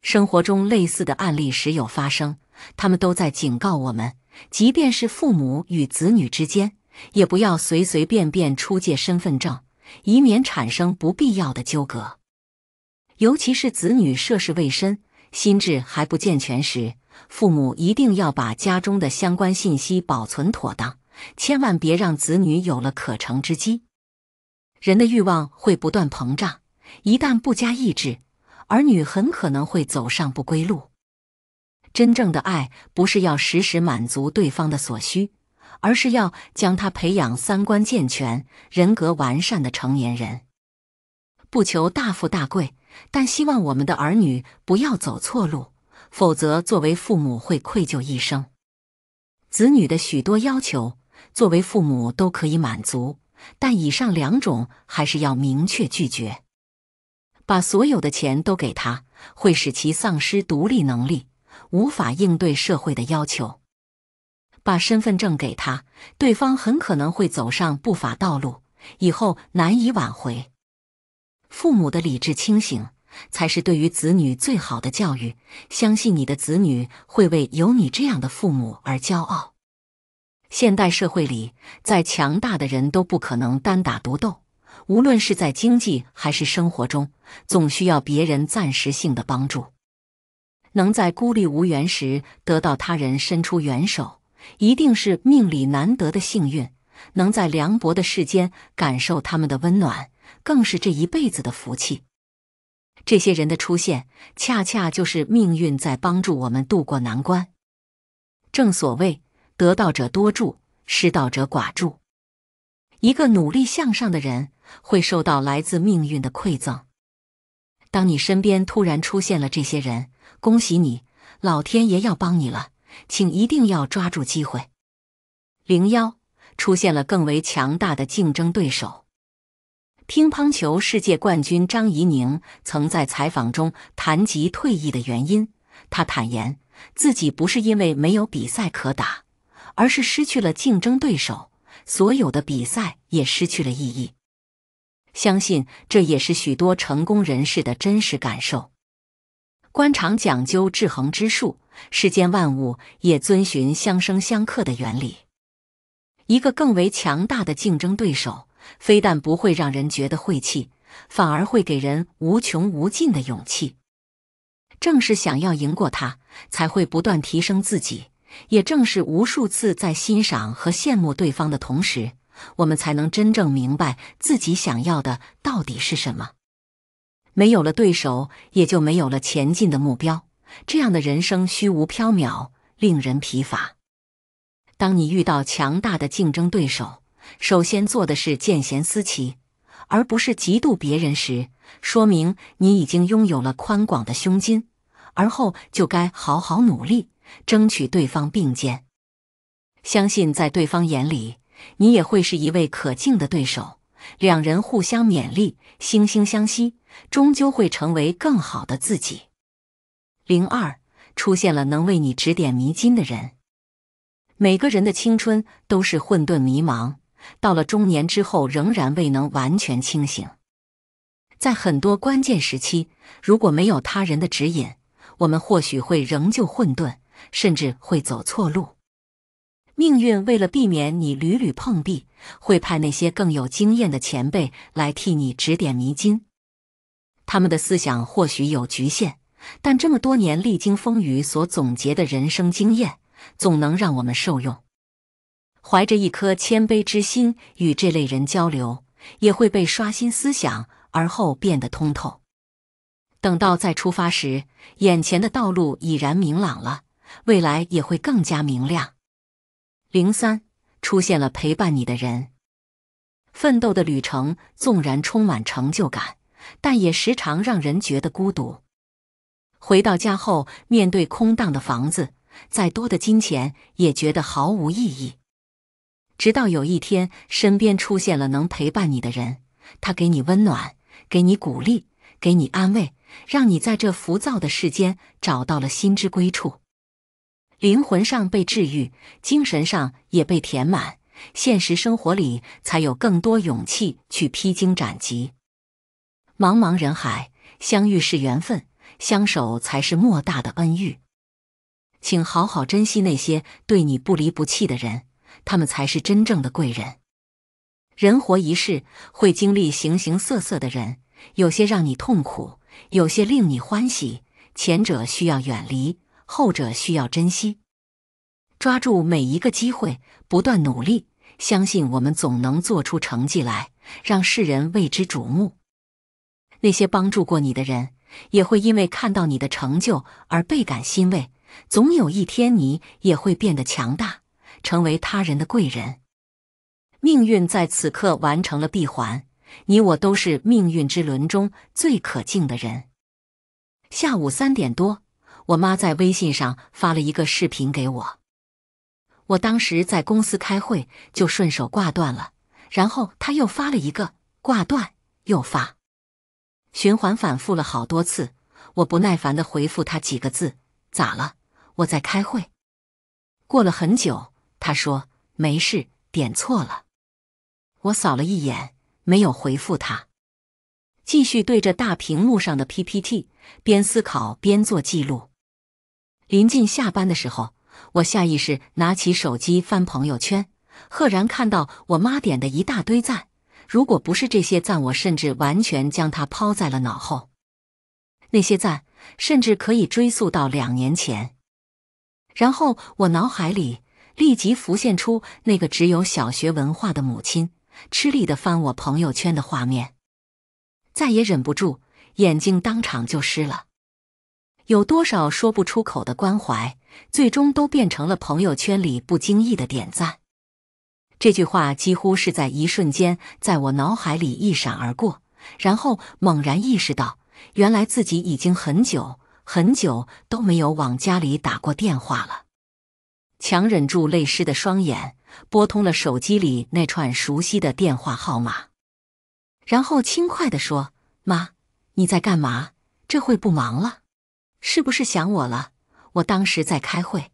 生活中类似的案例时有发生，他们都在警告我们：，即便是父母与子女之间，也不要随随便便出借身份证，以免产生不必要的纠葛。尤其是子女涉世未深、心智还不健全时，父母一定要把家中的相关信息保存妥当。千万别让子女有了可乘之机。人的欲望会不断膨胀，一旦不加抑制，儿女很可能会走上不归路。真正的爱不是要时时满足对方的所需，而是要将他培养三观健全、人格完善的成年人。不求大富大贵，但希望我们的儿女不要走错路，否则作为父母会愧疚一生。子女的许多要求。作为父母都可以满足，但以上两种还是要明确拒绝。把所有的钱都给他，会使其丧失独立能力，无法应对社会的要求。把身份证给他，对方很可能会走上不法道路，以后难以挽回。父母的理智清醒，才是对于子女最好的教育。相信你的子女会为有你这样的父母而骄傲。现代社会里，再强大的人都不可能单打独斗，无论是在经济还是生活中，总需要别人暂时性的帮助。能在孤立无援时得到他人伸出援手，一定是命里难得的幸运；能在凉薄的世间感受他们的温暖，更是这一辈子的福气。这些人的出现，恰恰就是命运在帮助我们渡过难关。正所谓。得道者多助，失道者寡助。一个努力向上的人会受到来自命运的馈赠。当你身边突然出现了这些人，恭喜你，老天爷要帮你了，请一定要抓住机会。零幺，出现了更为强大的竞争对手。乒乓球世界冠军张怡宁曾在采访中谈及退役的原因，她坦言自己不是因为没有比赛可打。而是失去了竞争对手，所有的比赛也失去了意义。相信这也是许多成功人士的真实感受。官场讲究制衡之术，世间万物也遵循相生相克的原理。一个更为强大的竞争对手，非但不会让人觉得晦气，反而会给人无穷无尽的勇气。正是想要赢过他，才会不断提升自己。也正是无数次在欣赏和羡慕对方的同时，我们才能真正明白自己想要的到底是什么。没有了对手，也就没有了前进的目标。这样的人生虚无缥缈，令人疲乏。当你遇到强大的竞争对手，首先做的是见贤思齐，而不是嫉妒别人时，说明你已经拥有了宽广的胸襟。而后就该好好努力。争取对方并肩，相信在对方眼里，你也会是一位可敬的对手。两人互相勉励，惺惺相惜，终究会成为更好的自己。零二出现了能为你指点迷津的人。每个人的青春都是混沌迷茫，到了中年之后，仍然未能完全清醒。在很多关键时期，如果没有他人的指引，我们或许会仍旧混沌。甚至会走错路。命运为了避免你屡屡碰壁，会派那些更有经验的前辈来替你指点迷津。他们的思想或许有局限，但这么多年历经风雨所总结的人生经验，总能让我们受用。怀着一颗谦卑之心与这类人交流，也会被刷新思想，而后变得通透。等到再出发时，眼前的道路已然明朗了。未来也会更加明亮。零三出现了陪伴你的人，奋斗的旅程纵然充满成就感，但也时常让人觉得孤独。回到家后，面对空荡的房子，再多的金钱也觉得毫无意义。直到有一天，身边出现了能陪伴你的人，他给你温暖，给你鼓励，给你安慰，让你在这浮躁的世间找到了心之归处。灵魂上被治愈，精神上也被填满，现实生活里才有更多勇气去披荆斩棘。茫茫人海，相遇是缘分，相守才是莫大的恩遇。请好好珍惜那些对你不离不弃的人，他们才是真正的贵人。人活一世，会经历形形色色的人，有些让你痛苦，有些令你欢喜，前者需要远离。后者需要珍惜，抓住每一个机会，不断努力，相信我们总能做出成绩来，让世人为之瞩目。那些帮助过你的人，也会因为看到你的成就而倍感欣慰。总有一天，你也会变得强大，成为他人的贵人。命运在此刻完成了闭环，你我都是命运之轮中最可敬的人。下午三点多。我妈在微信上发了一个视频给我，我当时在公司开会，就顺手挂断了。然后她又发了一个，挂断又发，循环反复了好多次。我不耐烦的回复她几个字：“咋了？我在开会。”过了很久，她说：“没事，点错了。”我扫了一眼，没有回复她，继续对着大屏幕上的 PPT 边思考边做记录。临近下班的时候，我下意识拿起手机翻朋友圈，赫然看到我妈点的一大堆赞。如果不是这些赞，我甚至完全将她抛在了脑后。那些赞甚至可以追溯到两年前。然后我脑海里立即浮现出那个只有小学文化的母亲吃力的翻我朋友圈的画面，再也忍不住，眼睛当场就湿了。有多少说不出口的关怀，最终都变成了朋友圈里不经意的点赞。这句话几乎是在一瞬间，在我脑海里一闪而过，然后猛然意识到，原来自己已经很久很久都没有往家里打过电话了。强忍住泪湿的双眼，拨通了手机里那串熟悉的电话号码，然后轻快的说：“妈，你在干嘛？这会不忙了？”是不是想我了？我当时在开会，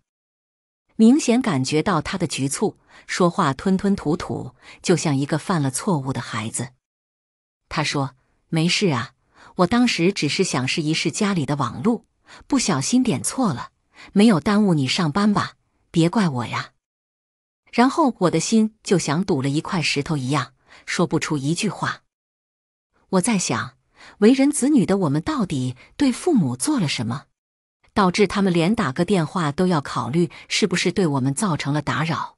明显感觉到他的局促，说话吞吞吐吐，就像一个犯了错误的孩子。他说：“没事啊，我当时只是想试一试家里的网路，不小心点错了，没有耽误你上班吧？别怪我呀。”然后我的心就像堵了一块石头一样，说不出一句话。我在想。为人子女的我们，到底对父母做了什么，导致他们连打个电话都要考虑是不是对我们造成了打扰？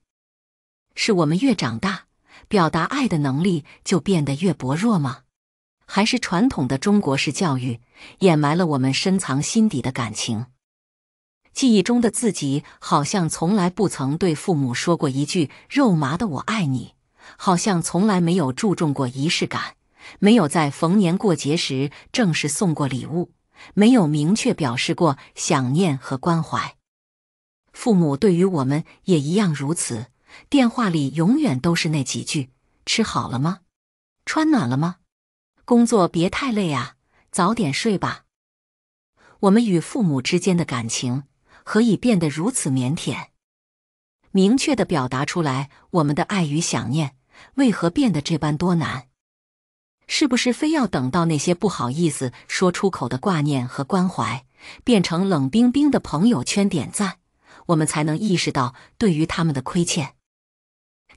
是我们越长大，表达爱的能力就变得越薄弱吗？还是传统的中国式教育掩埋了我们深藏心底的感情？记忆中的自己好像从来不曾对父母说过一句肉麻的“我爱你”，好像从来没有注重过仪式感。没有在逢年过节时正式送过礼物，没有明确表示过想念和关怀。父母对于我们也一样如此，电话里永远都是那几句：“吃好了吗？穿暖了吗？工作别太累啊，早点睡吧。”我们与父母之间的感情何以变得如此腼腆？明确的表达出来我们的爱与想念，为何变得这般多难？是不是非要等到那些不好意思说出口的挂念和关怀变成冷冰冰的朋友圈点赞，我们才能意识到对于他们的亏欠？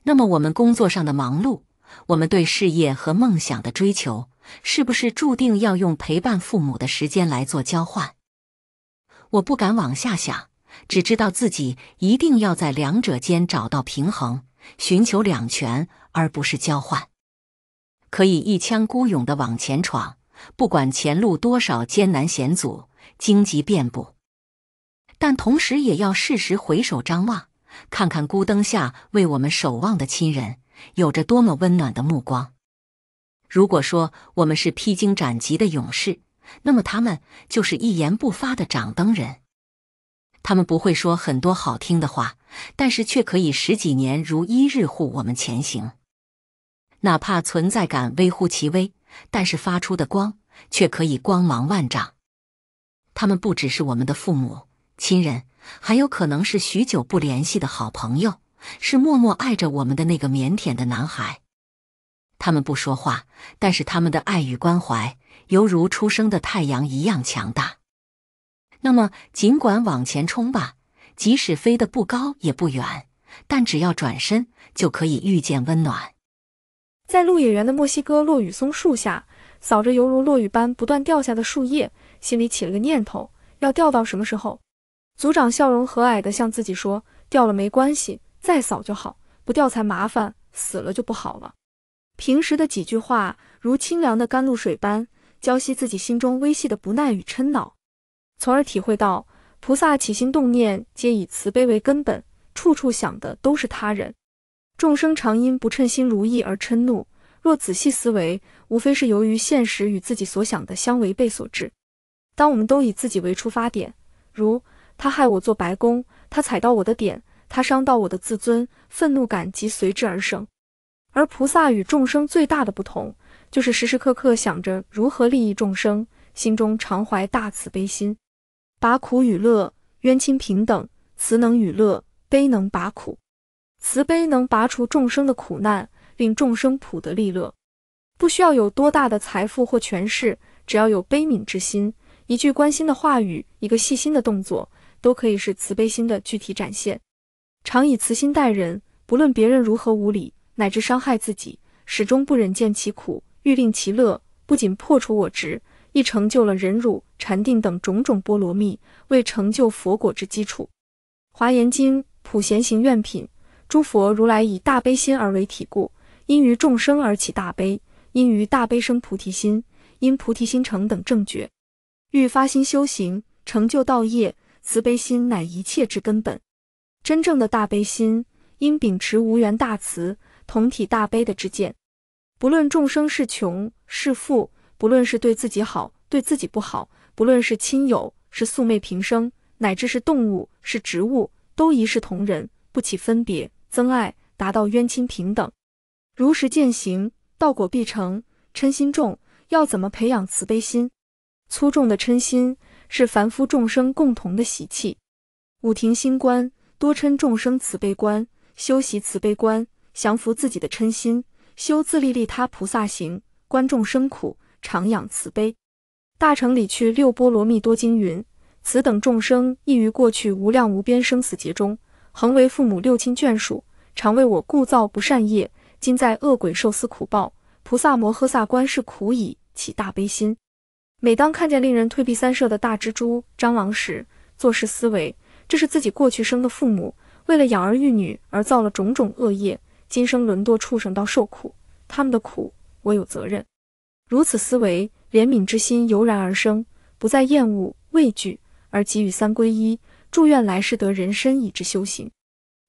那么我们工作上的忙碌，我们对事业和梦想的追求，是不是注定要用陪伴父母的时间来做交换？我不敢往下想，只知道自己一定要在两者间找到平衡，寻求两全，而不是交换。可以一腔孤勇的往前闯，不管前路多少艰难险阻、荆棘遍布，但同时也要适时回首张望，看看孤灯下为我们守望的亲人有着多么温暖的目光。如果说我们是披荆斩棘的勇士，那么他们就是一言不发的掌灯人。他们不会说很多好听的话，但是却可以十几年如一日护我们前行。哪怕存在感微乎其微，但是发出的光却可以光芒万丈。他们不只是我们的父母、亲人，还有可能是许久不联系的好朋友，是默默爱着我们的那个腼腆的男孩。他们不说话，但是他们的爱与关怀犹如初升的太阳一样强大。那么，尽管往前冲吧，即使飞得不高也不远，但只要转身，就可以遇见温暖。在鹿野园的墨西哥落雨松树下，扫着犹如落雨般不断掉下的树叶，心里起了个念头：要掉到什么时候？组长笑容和蔼地向自己说：“掉了没关系，再扫就好；不掉才麻烦，死了就不好了。”平时的几句话，如清凉的甘露水般浇熄自己心中微细的不耐与嗔恼，从而体会到菩萨起心动念皆以慈悲为根本，处处想的都是他人。众生常因不称心如意而嗔怒，若仔细思维，无非是由于现实与自己所想的相违背所致。当我们都以自己为出发点，如他害我做白工，他踩到我的点，他伤到我的自尊，愤怒感即随之而生。而菩萨与众生最大的不同，就是时时刻刻想着如何利益众生，心中常怀大慈悲心，把苦与乐、冤亲平等，慈能与乐，悲能把苦。慈悲能拔除众生的苦难，令众生普得利乐。不需要有多大的财富或权势，只要有悲悯之心，一句关心的话语，一个细心的动作，都可以是慈悲心的具体展现。常以慈心待人，不论别人如何无理，乃至伤害自己，始终不忍见其苦，欲令其乐。不仅破除我执，亦成就了忍辱、禅定等种种波罗蜜，为成就佛果之基础。《华严经·普贤行愿品》。诸佛如来以大悲心而为体故，因于众生而起大悲，因于大悲生菩提心，因菩提心成等正觉。欲发心修行，成就道业，慈悲心乃一切之根本。真正的大悲心，应秉持无缘大慈、同体大悲的之见，不论众生是穷是富，不论是对自己好、对自己不好，不论是亲友是素昧平生，乃至是动物是植物，都一视同仁，不起分别。增爱，达到冤亲平等，如实践行，道果必成。嗔心重，要怎么培养慈悲心？粗重的嗔心是凡夫众生共同的习气。五停心观，多嗔众生慈悲观，修习慈悲观，降服自己的嗔心，修自利利他菩萨行，观众生苦，常养慈悲。大乘理去六波罗蜜多经云：此等众生，亦于过去无量无边生死劫中。恒为父母六亲眷属，常为我故造不善业，今在恶鬼受斯苦报。菩萨摩诃萨观世苦已，起大悲心。每当看见令人退避三舍的大蜘蛛、蟑螂时，作事思维：这是自己过去生的父母，为了养儿育女而造了种种恶业，今生沦堕畜生道受苦。他们的苦，我有责任。如此思维，怜悯之心油然而生，不再厌恶、畏惧，而给予三皈依。祝愿来世得人身，以之修行。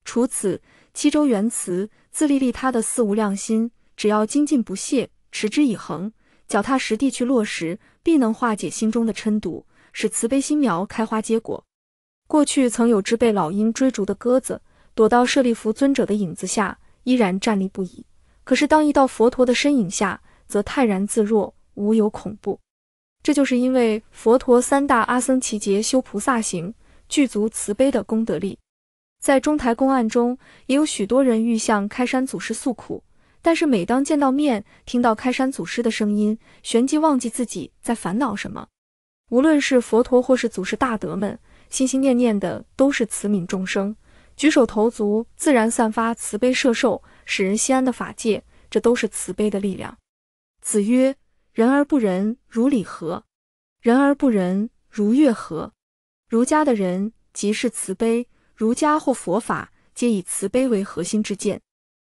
除此，七周元慈自利利他的四无量心，只要精进不懈，持之以恒，脚踏实地去落实，必能化解心中的嗔毒，使慈悲心苗开花结果。过去曾有只被老鹰追逐的鸽子，躲到舍利弗尊者的影子下，依然站立不已；可是当一到佛陀的身影下，则泰然自若，无有恐怖。这就是因为佛陀三大阿僧祇劫修菩萨行。具足慈悲的功德力，在中台公案中，也有许多人欲向开山祖师诉苦，但是每当见到面，听到开山祖师的声音，旋即忘记自己在烦恼什么。无论是佛陀或是祖师大德们，心心念念的都是慈悯众生，举手投足自然散发慈悲摄受，使人心安的法界，这都是慈悲的力量。子曰：“人而不仁，如礼何？人而不仁，如乐何？”儒家的人即是慈悲，儒家或佛法皆以慈悲为核心之见。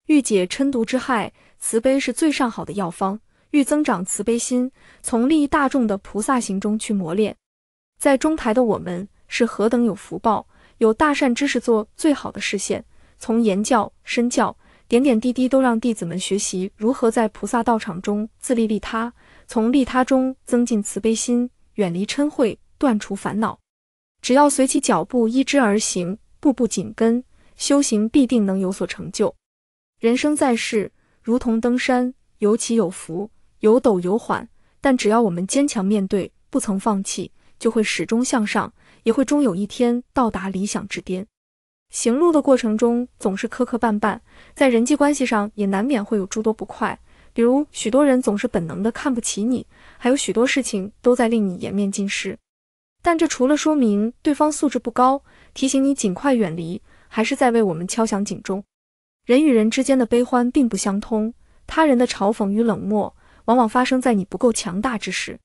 欲解嗔毒之害，慈悲是最上好的药方。欲增长慈悲心，从利益大众的菩萨行中去磨练。在中台的我们是何等有福报，有大善知识做最好的视线，从言教、身教，点点滴滴都让弟子们学习如何在菩萨道场中自利利他，从利他中增进慈悲心，远离嗔恚，断除烦恼。只要随其脚步依之而行，步步紧跟，修行必定能有所成就。人生在世，如同登山，有起有伏，有陡有缓，但只要我们坚强面对，不曾放弃，就会始终向上，也会终有一天到达理想之巅。行路的过程中总是磕磕绊绊，在人际关系上也难免会有诸多不快，比如许多人总是本能的看不起你，还有许多事情都在令你颜面尽失。但这除了说明对方素质不高，提醒你尽快远离，还是在为我们敲响警钟。人与人之间的悲欢并不相通，他人的嘲讽与冷漠，往往发生在你不够强大之时。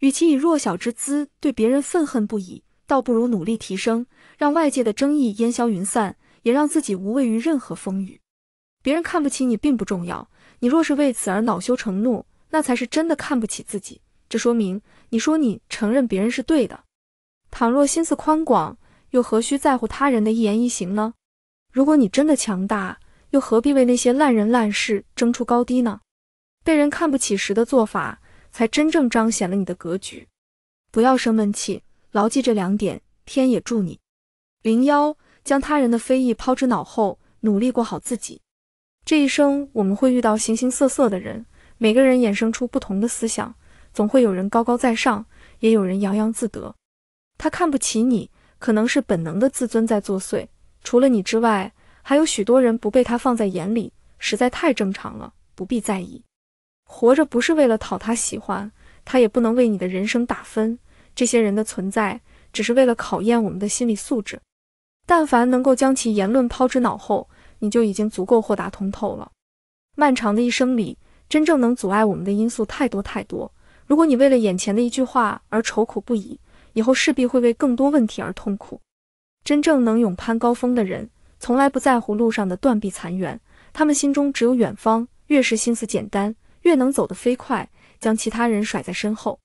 与其以弱小之姿对别人愤恨不已，倒不如努力提升，让外界的争议烟消云散，也让自己无畏于任何风雨。别人看不起你并不重要，你若是为此而恼羞成怒，那才是真的看不起自己。这说明你说你承认别人是对的。倘若心思宽广，又何须在乎他人的一言一行呢？如果你真的强大，又何必为那些烂人烂事争出高低呢？被人看不起时的做法，才真正彰显了你的格局。不要生闷气，牢记这两点，天也助你。零幺，将他人的非议抛之脑后，努力过好自己。这一生，我们会遇到形形色色的人，每个人衍生出不同的思想，总会有人高高在上，也有人洋洋自得。他看不起你，可能是本能的自尊在作祟。除了你之外，还有许多人不被他放在眼里，实在太正常了，不必在意。活着不是为了讨他喜欢，他也不能为你的人生打分。这些人的存在，只是为了考验我们的心理素质。但凡能够将其言论抛之脑后，你就已经足够豁达通透了。漫长的一生里，真正能阻碍我们的因素太多太多。如果你为了眼前的一句话而愁苦不已，以后势必会为更多问题而痛苦。真正能勇攀高峰的人，从来不在乎路上的断壁残垣，他们心中只有远方。越是心思简单，越能走得飞快，将其他人甩在身后。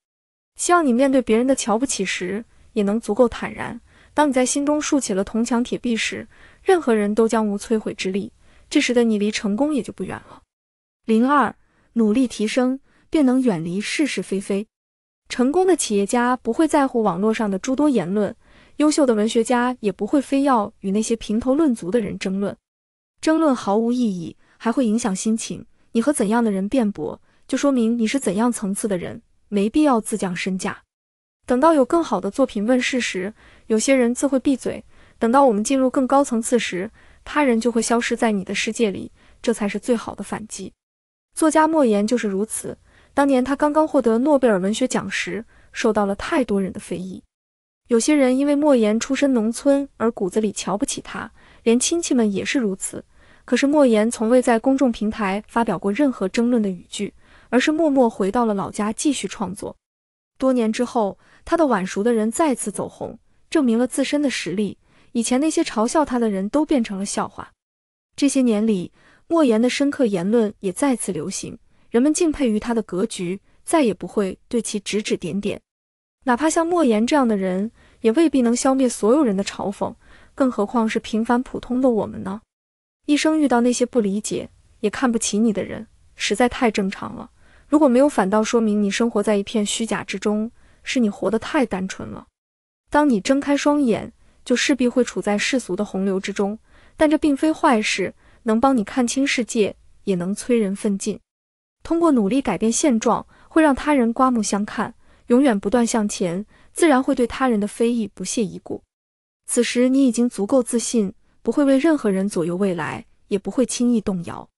希望你面对别人的瞧不起时，也能足够坦然。当你在心中竖起了铜墙铁壁时，任何人都将无摧毁之力。这时的你离成功也就不远了。零二，努力提升，便能远离是是非非。成功的企业家不会在乎网络上的诸多言论，优秀的文学家也不会非要与那些评头论足的人争论。争论毫无意义，还会影响心情。你和怎样的人辩驳，就说明你是怎样层次的人，没必要自降身价。等到有更好的作品问世时，有些人自会闭嘴。等到我们进入更高层次时，他人就会消失在你的世界里，这才是最好的反击。作家莫言就是如此。当年他刚刚获得诺贝尔文学奖时，受到了太多人的非议。有些人因为莫言出身农村而骨子里瞧不起他，连亲戚们也是如此。可是莫言从未在公众平台发表过任何争论的语句，而是默默回到了老家继续创作。多年之后，他的《晚熟的人》再次走红，证明了自身的实力。以前那些嘲笑他的人都变成了笑话。这些年里，莫言的深刻言论也再次流行。人们敬佩于他的格局，再也不会对其指指点点。哪怕像莫言这样的人，也未必能消灭所有人的嘲讽，更何况是平凡普通的我们呢？一生遇到那些不理解、也看不起你的人，实在太正常了。如果没有，反倒说明你生活在一片虚假之中，是你活得太单纯了。当你睁开双眼，就势必会处在世俗的洪流之中，但这并非坏事，能帮你看清世界，也能催人奋进。通过努力改变现状，会让他人刮目相看；永远不断向前，自然会对他人的非议不屑一顾。此时你已经足够自信，不会为任何人左右未来，也不会轻易动摇。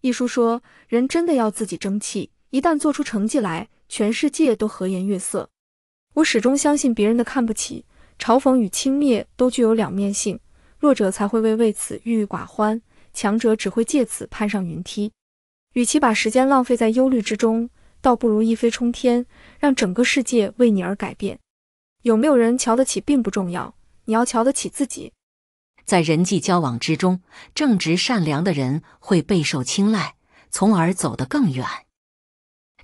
一书说：“人真的要自己争气，一旦做出成绩来，全世界都和颜悦色。”我始终相信，别人的看不起、嘲讽与轻蔑都具有两面性，弱者才会为为此郁郁寡欢，强者只会借此攀上云梯。与其把时间浪费在忧虑之中，倒不如一飞冲天，让整个世界为你而改变。有没有人瞧得起并不重要，你要瞧得起自己。在人际交往之中，正直善良的人会备受青睐，从而走得更远。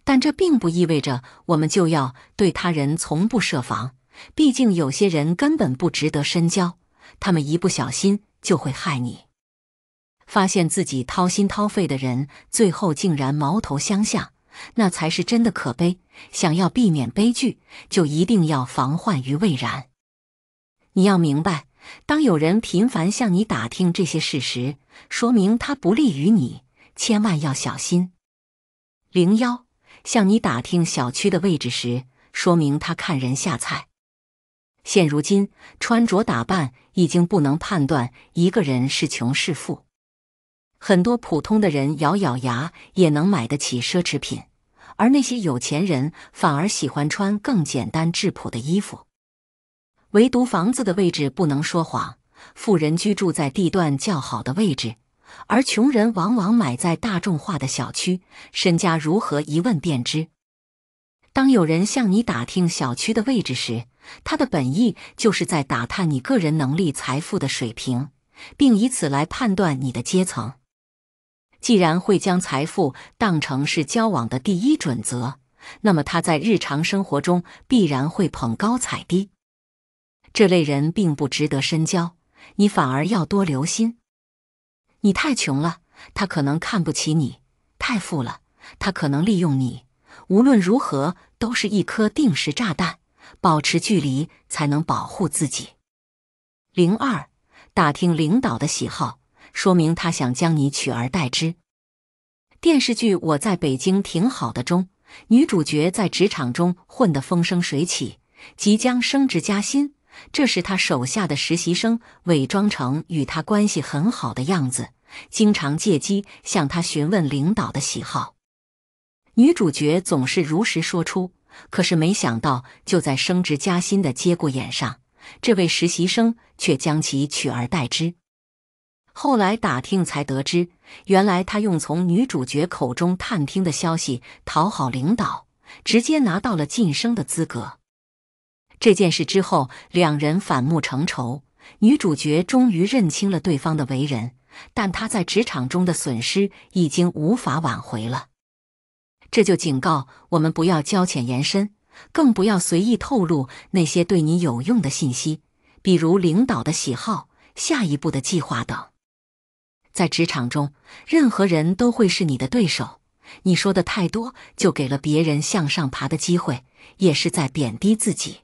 但这并不意味着我们就要对他人从不设防，毕竟有些人根本不值得深交，他们一不小心就会害你。发现自己掏心掏肺的人，最后竟然矛头相向，那才是真的可悲。想要避免悲剧，就一定要防患于未然。你要明白，当有人频繁向你打听这些事实，说明他不利于你，千万要小心。零幺，向你打听小区的位置时，说明他看人下菜。现如今，穿着打扮已经不能判断一个人是穷是富。很多普通的人咬咬牙也能买得起奢侈品，而那些有钱人反而喜欢穿更简单质朴的衣服。唯独房子的位置不能说谎，富人居住在地段较好的位置，而穷人往往买在大众化的小区。身家如何一问便知。当有人向你打听小区的位置时，他的本意就是在打探你个人能力、财富的水平，并以此来判断你的阶层。既然会将财富当成是交往的第一准则，那么他在日常生活中必然会捧高踩低。这类人并不值得深交，你反而要多留心。你太穷了，他可能看不起你；太富了，他可能利用你。无论如何，都是一颗定时炸弹。保持距离，才能保护自己。零二，打听领导的喜好。说明他想将你取而代之。电视剧《我在北京挺好的》中，女主角在职场中混得风生水起，即将升职加薪。这时，她手下的实习生伪装成与她关系很好的样子，经常借机向她询问领导的喜好。女主角总是如实说出，可是没想到，就在升职加薪的节骨眼上，这位实习生却将其取而代之。后来打听才得知，原来他用从女主角口中探听的消息讨好领导，直接拿到了晋升的资格。这件事之后，两人反目成仇。女主角终于认清了对方的为人，但她在职场中的损失已经无法挽回了。这就警告我们，不要交浅言深，更不要随意透露那些对你有用的信息，比如领导的喜好、下一步的计划等。在职场中，任何人都会是你的对手。你说的太多，就给了别人向上爬的机会，也是在贬低自己。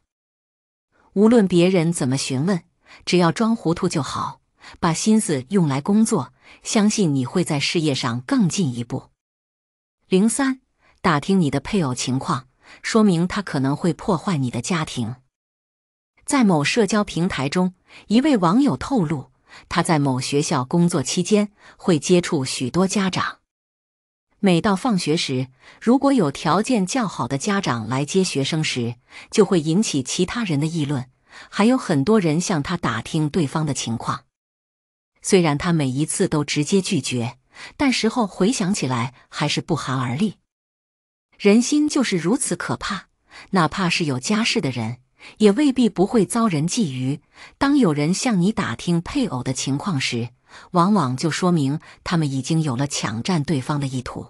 无论别人怎么询问，只要装糊涂就好，把心思用来工作，相信你会在事业上更进一步。零三，打听你的配偶情况，说明他可能会破坏你的家庭。在某社交平台中，一位网友透露。他在某学校工作期间，会接触许多家长。每到放学时，如果有条件较好的家长来接学生时，就会引起其他人的议论，还有很多人向他打听对方的情况。虽然他每一次都直接拒绝，但事后回想起来还是不寒而栗。人心就是如此可怕，哪怕是有家室的人。也未必不会遭人觊觎。当有人向你打听配偶的情况时，往往就说明他们已经有了抢占对方的意图。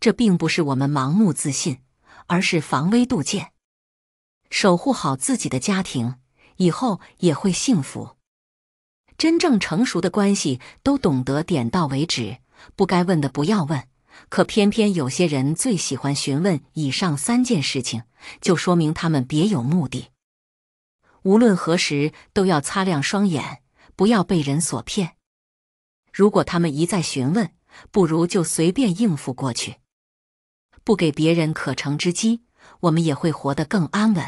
这并不是我们盲目自信，而是防微杜渐，守护好自己的家庭，以后也会幸福。真正成熟的关系都懂得点到为止，不该问的不要问。可偏偏有些人最喜欢询问以上三件事情，就说明他们别有目的。无论何时，都要擦亮双眼，不要被人所骗。如果他们一再询问，不如就随便应付过去，不给别人可乘之机，我们也会活得更安稳。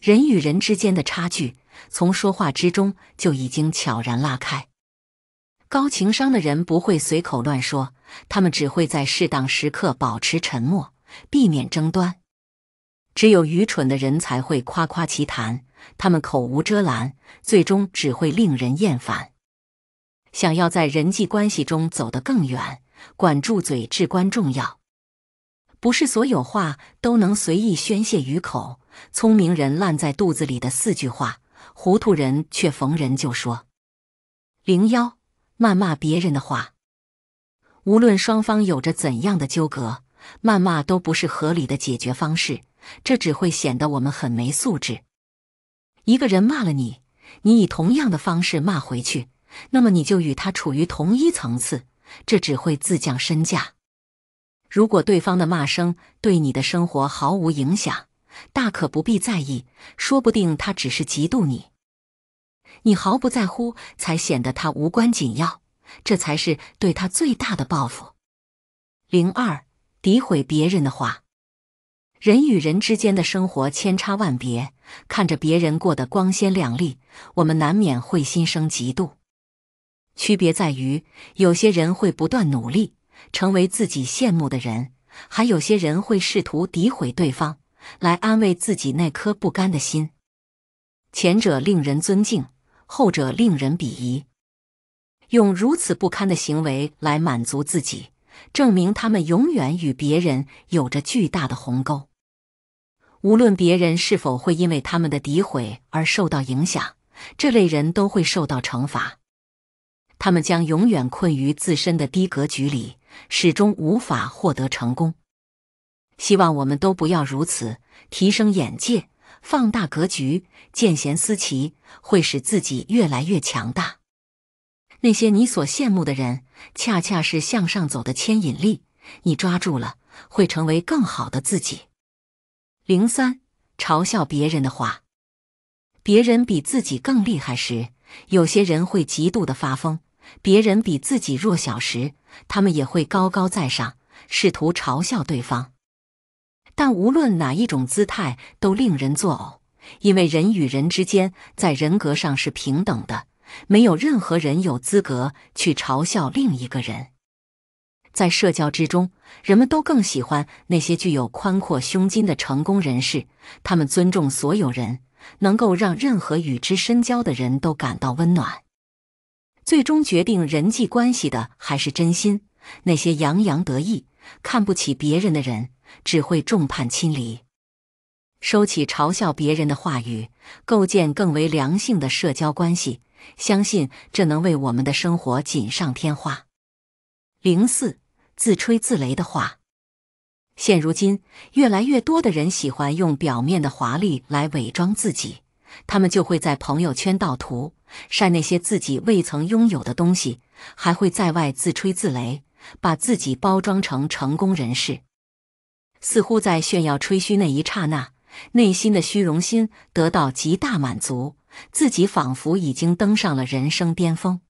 人与人之间的差距，从说话之中就已经悄然拉开。高情商的人不会随口乱说，他们只会在适当时刻保持沉默，避免争端。只有愚蠢的人才会夸夸其谈，他们口无遮拦，最终只会令人厌烦。想要在人际关系中走得更远，管住嘴至关重要。不是所有话都能随意宣泄于口，聪明人烂在肚子里的四句话，糊涂人却逢人就说。零幺。谩骂别人的话，无论双方有着怎样的纠葛，谩骂都不是合理的解决方式。这只会显得我们很没素质。一个人骂了你，你以同样的方式骂回去，那么你就与他处于同一层次，这只会自降身价。如果对方的骂声对你的生活毫无影响，大可不必在意，说不定他只是嫉妒你。你毫不在乎，才显得他无关紧要，这才是对他最大的报复。零二，诋毁别人的话，人与人之间的生活千差万别，看着别人过得光鲜亮丽，我们难免会心生嫉妒。区别在于，有些人会不断努力，成为自己羡慕的人，还有些人会试图诋毁对方，来安慰自己那颗不甘的心。前者令人尊敬。后者令人鄙夷，用如此不堪的行为来满足自己，证明他们永远与别人有着巨大的鸿沟。无论别人是否会因为他们的诋毁而受到影响，这类人都会受到惩罚。他们将永远困于自身的低格局里，始终无法获得成功。希望我们都不要如此，提升眼界。放大格局，见贤思齐，会使自己越来越强大。那些你所羡慕的人，恰恰是向上走的牵引力，你抓住了，会成为更好的自己。零三，嘲笑别人的话，别人比自己更厉害时，有些人会极度的发疯；别人比自己弱小时，他们也会高高在上，试图嘲笑对方。但无论哪一种姿态都令人作呕，因为人与人之间在人格上是平等的，没有任何人有资格去嘲笑另一个人。在社交之中，人们都更喜欢那些具有宽阔胸襟的成功人士，他们尊重所有人，能够让任何与之深交的人都感到温暖。最终决定人际关系的还是真心。那些洋洋得意、看不起别人的人。只会众叛亲离。收起嘲笑别人的话语，构建更为良性的社交关系，相信这能为我们的生活锦上添花。零四自吹自擂的话，现如今越来越多的人喜欢用表面的华丽来伪装自己，他们就会在朋友圈盗图晒那些自己未曾拥有的东西，还会在外自吹自擂，把自己包装成成功人士。似乎在炫耀、吹嘘那一刹那，内心的虚荣心得到极大满足，自己仿佛已经登上了人生巅峰。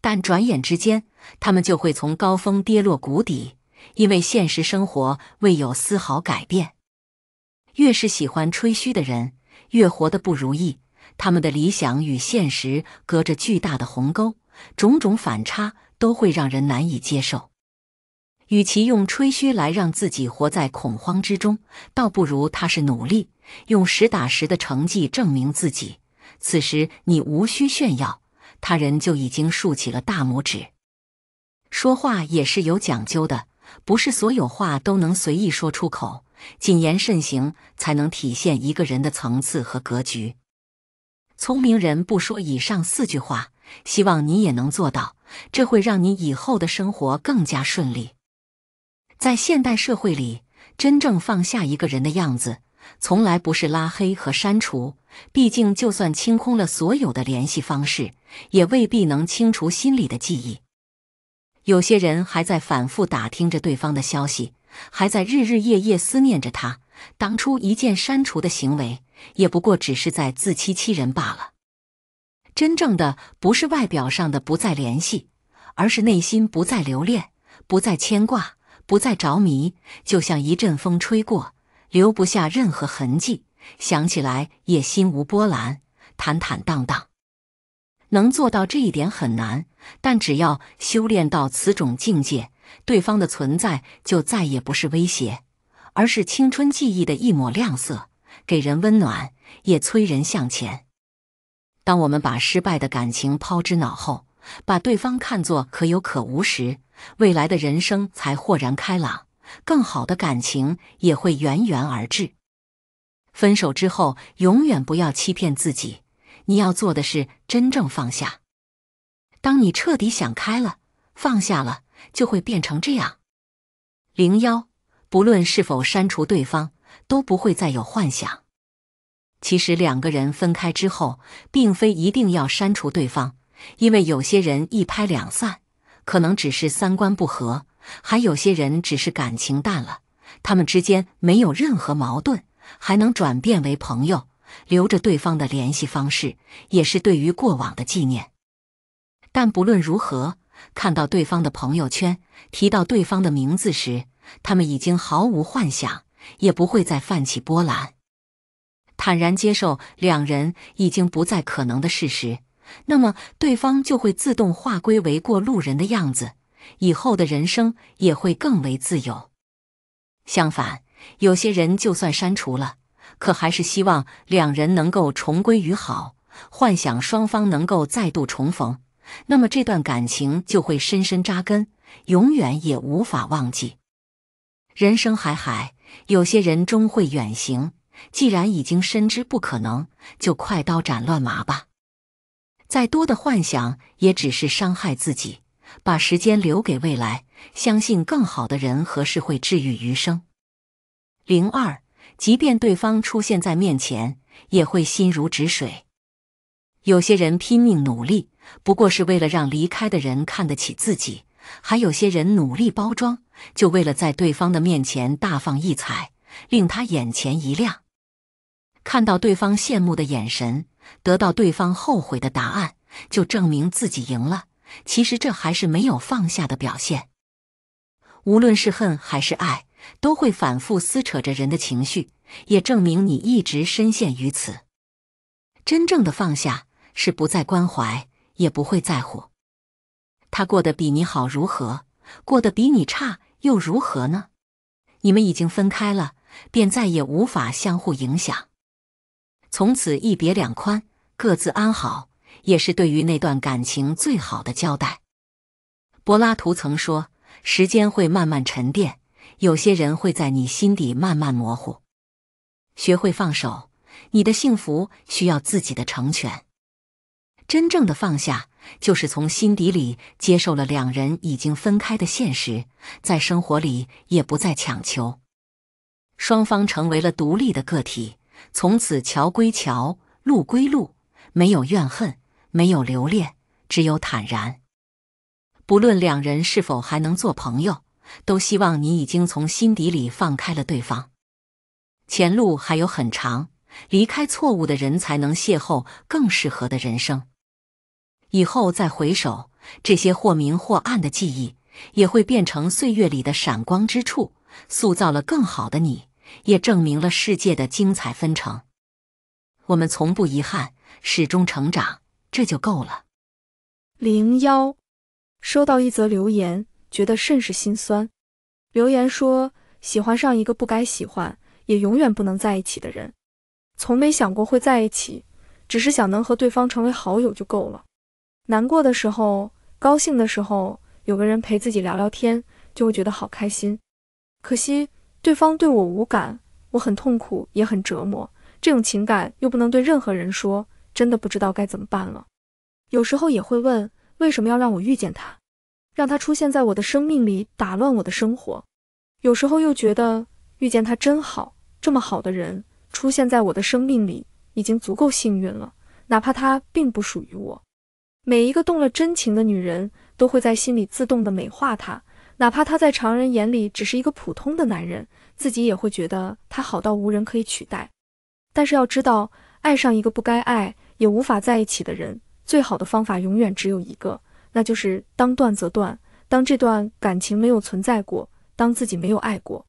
但转眼之间，他们就会从高峰跌落谷底，因为现实生活未有丝毫改变。越是喜欢吹嘘的人，越活得不如意，他们的理想与现实隔着巨大的鸿沟，种种反差都会让人难以接受。与其用吹嘘来让自己活在恐慌之中，倒不如踏实努力用实打实的成绩证明自己。此时你无需炫耀，他人就已经竖起了大拇指。说话也是有讲究的，不是所有话都能随意说出口。谨言慎行才能体现一个人的层次和格局。聪明人不说以上四句话，希望你也能做到，这会让你以后的生活更加顺利。在现代社会里，真正放下一个人的样子，从来不是拉黑和删除。毕竟，就算清空了所有的联系方式，也未必能清除心里的记忆。有些人还在反复打听着对方的消息，还在日日夜夜思念着他。当初一键删除的行为，也不过只是在自欺欺人罢了。真正的不是外表上的不再联系，而是内心不再留恋，不再牵挂。不再着迷，就像一阵风吹过，留不下任何痕迹。想起来也心无波澜，坦坦荡荡。能做到这一点很难，但只要修炼到此种境界，对方的存在就再也不是威胁，而是青春记忆的一抹亮色，给人温暖，也催人向前。当我们把失败的感情抛之脑后。把对方看作可有可无时，未来的人生才豁然开朗，更好的感情也会源源而至。分手之后，永远不要欺骗自己，你要做的是真正放下。当你彻底想开了，放下了，就会变成这样。零幺，不论是否删除对方，都不会再有幻想。其实，两个人分开之后，并非一定要删除对方。因为有些人一拍两散，可能只是三观不合；还有些人只是感情淡了，他们之间没有任何矛盾，还能转变为朋友，留着对方的联系方式，也是对于过往的纪念。但不论如何，看到对方的朋友圈提到对方的名字时，他们已经毫无幻想，也不会再泛起波澜，坦然接受两人已经不再可能的事实。那么对方就会自动划归为过路人的样子，以后的人生也会更为自由。相反，有些人就算删除了，可还是希望两人能够重归于好，幻想双方能够再度重逢，那么这段感情就会深深扎根，永远也无法忘记。人生海海，有些人终会远行。既然已经深知不可能，就快刀斩乱麻吧。再多的幻想也只是伤害自己。把时间留给未来，相信更好的人和事会治愈余生。零二，即便对方出现在面前，也会心如止水。有些人拼命努力，不过是为了让离开的人看得起自己；还有些人努力包装，就为了在对方的面前大放异彩，令他眼前一亮，看到对方羡慕的眼神。得到对方后悔的答案，就证明自己赢了。其实这还是没有放下的表现。无论是恨还是爱，都会反复撕扯着人的情绪，也证明你一直深陷于此。真正的放下，是不再关怀，也不会在乎他过得比你好如何，过得比你差又如何呢？你们已经分开了，便再也无法相互影响。从此一别两宽，各自安好，也是对于那段感情最好的交代。柏拉图曾说：“时间会慢慢沉淀，有些人会在你心底慢慢模糊。”学会放手，你的幸福需要自己的成全。真正的放下，就是从心底里接受了两人已经分开的现实，在生活里也不再强求，双方成为了独立的个体。从此桥归桥，路归路，没有怨恨，没有留恋，只有坦然。不论两人是否还能做朋友，都希望你已经从心底里放开了对方。前路还有很长，离开错误的人，才能邂逅更适合的人生。以后再回首，这些或明或暗的记忆，也会变成岁月里的闪光之处，塑造了更好的你。也证明了世界的精彩纷呈。我们从不遗憾，始终成长，这就够了。零幺收到一则留言，觉得甚是心酸。留言说：“喜欢上一个不该喜欢，也永远不能在一起的人。从没想过会在一起，只是想能和对方成为好友就够了。难过的时候，高兴的时候，有个人陪自己聊聊天，就会觉得好开心。可惜。”对方对我无感，我很痛苦，也很折磨。这种情感又不能对任何人说，真的不知道该怎么办了。有时候也会问，为什么要让我遇见他，让他出现在我的生命里，打乱我的生活？有时候又觉得遇见他真好，这么好的人出现在我的生命里，已经足够幸运了。哪怕他并不属于我。每一个动了真情的女人，都会在心里自动的美化他。哪怕他在常人眼里只是一个普通的男人，自己也会觉得他好到无人可以取代。但是要知道，爱上一个不该爱、也无法在一起的人，最好的方法永远只有一个，那就是当断则断，当这段感情没有存在过，当自己没有爱过，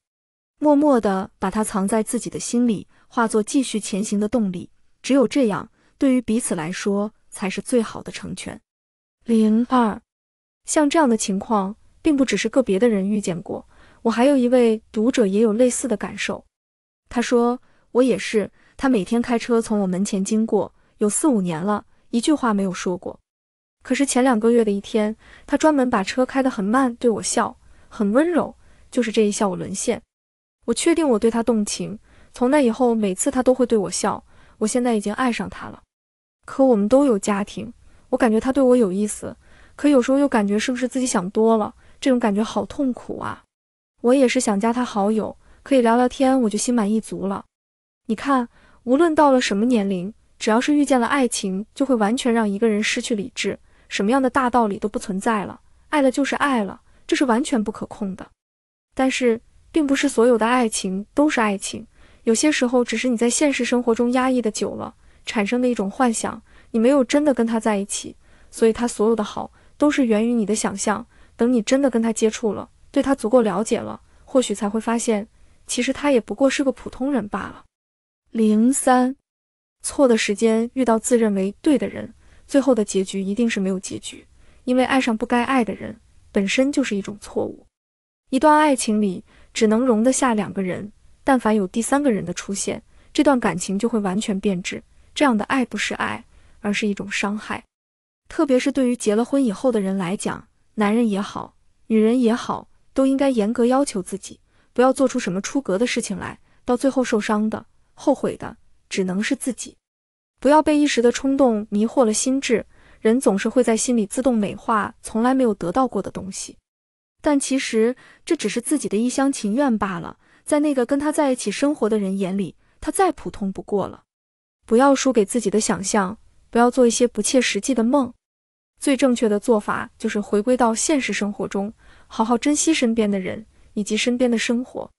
默默地把它藏在自己的心里，化作继续前行的动力。只有这样，对于彼此来说，才是最好的成全。零二，像这样的情况。并不只是个别的人遇见过，我还有一位读者也有类似的感受。他说：“我也是，他每天开车从我门前经过，有四五年了，一句话没有说过。可是前两个月的一天，他专门把车开得很慢，对我笑，很温柔。就是这一笑，我沦陷。我确定我对他动情。从那以后，每次他都会对我笑。我现在已经爱上他了。可我们都有家庭，我感觉他对我有意思，可有时候又感觉是不是自己想多了。”这种感觉好痛苦啊！我也是想加他好友，可以聊聊天，我就心满意足了。你看，无论到了什么年龄，只要是遇见了爱情，就会完全让一个人失去理智，什么样的大道理都不存在了。爱了就是爱了，这是完全不可控的。但是，并不是所有的爱情都是爱情，有些时候只是你在现实生活中压抑的久了，产生的一种幻想。你没有真的跟他在一起，所以他所有的好都是源于你的想象。等你真的跟他接触了，对他足够了解了，或许才会发现，其实他也不过是个普通人罢了。零三，错的时间遇到自认为对的人，最后的结局一定是没有结局，因为爱上不该爱的人本身就是一种错误。一段爱情里只能容得下两个人，但凡有第三个人的出现，这段感情就会完全变质。这样的爱不是爱，而是一种伤害，特别是对于结了婚以后的人来讲。男人也好，女人也好，都应该严格要求自己，不要做出什么出格的事情来。到最后受伤的、后悔的，只能是自己。不要被一时的冲动迷惑了心智。人总是会在心里自动美化从来没有得到过的东西，但其实这只是自己的一厢情愿罢了。在那个跟他在一起生活的人眼里，他再普通不过了。不要输给自己的想象，不要做一些不切实际的梦。最正确的做法就是回归到现实生活中，好好珍惜身边的人以及身边的生活。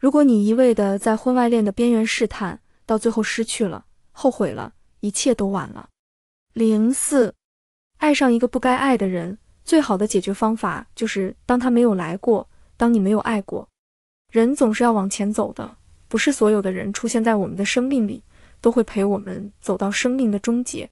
如果你一味的在婚外恋的边缘试探，到最后失去了，后悔了，一切都晚了。零四，爱上一个不该爱的人，最好的解决方法就是当他没有来过，当你没有爱过。人总是要往前走的，不是所有的人出现在我们的生命里，都会陪我们走到生命的终结。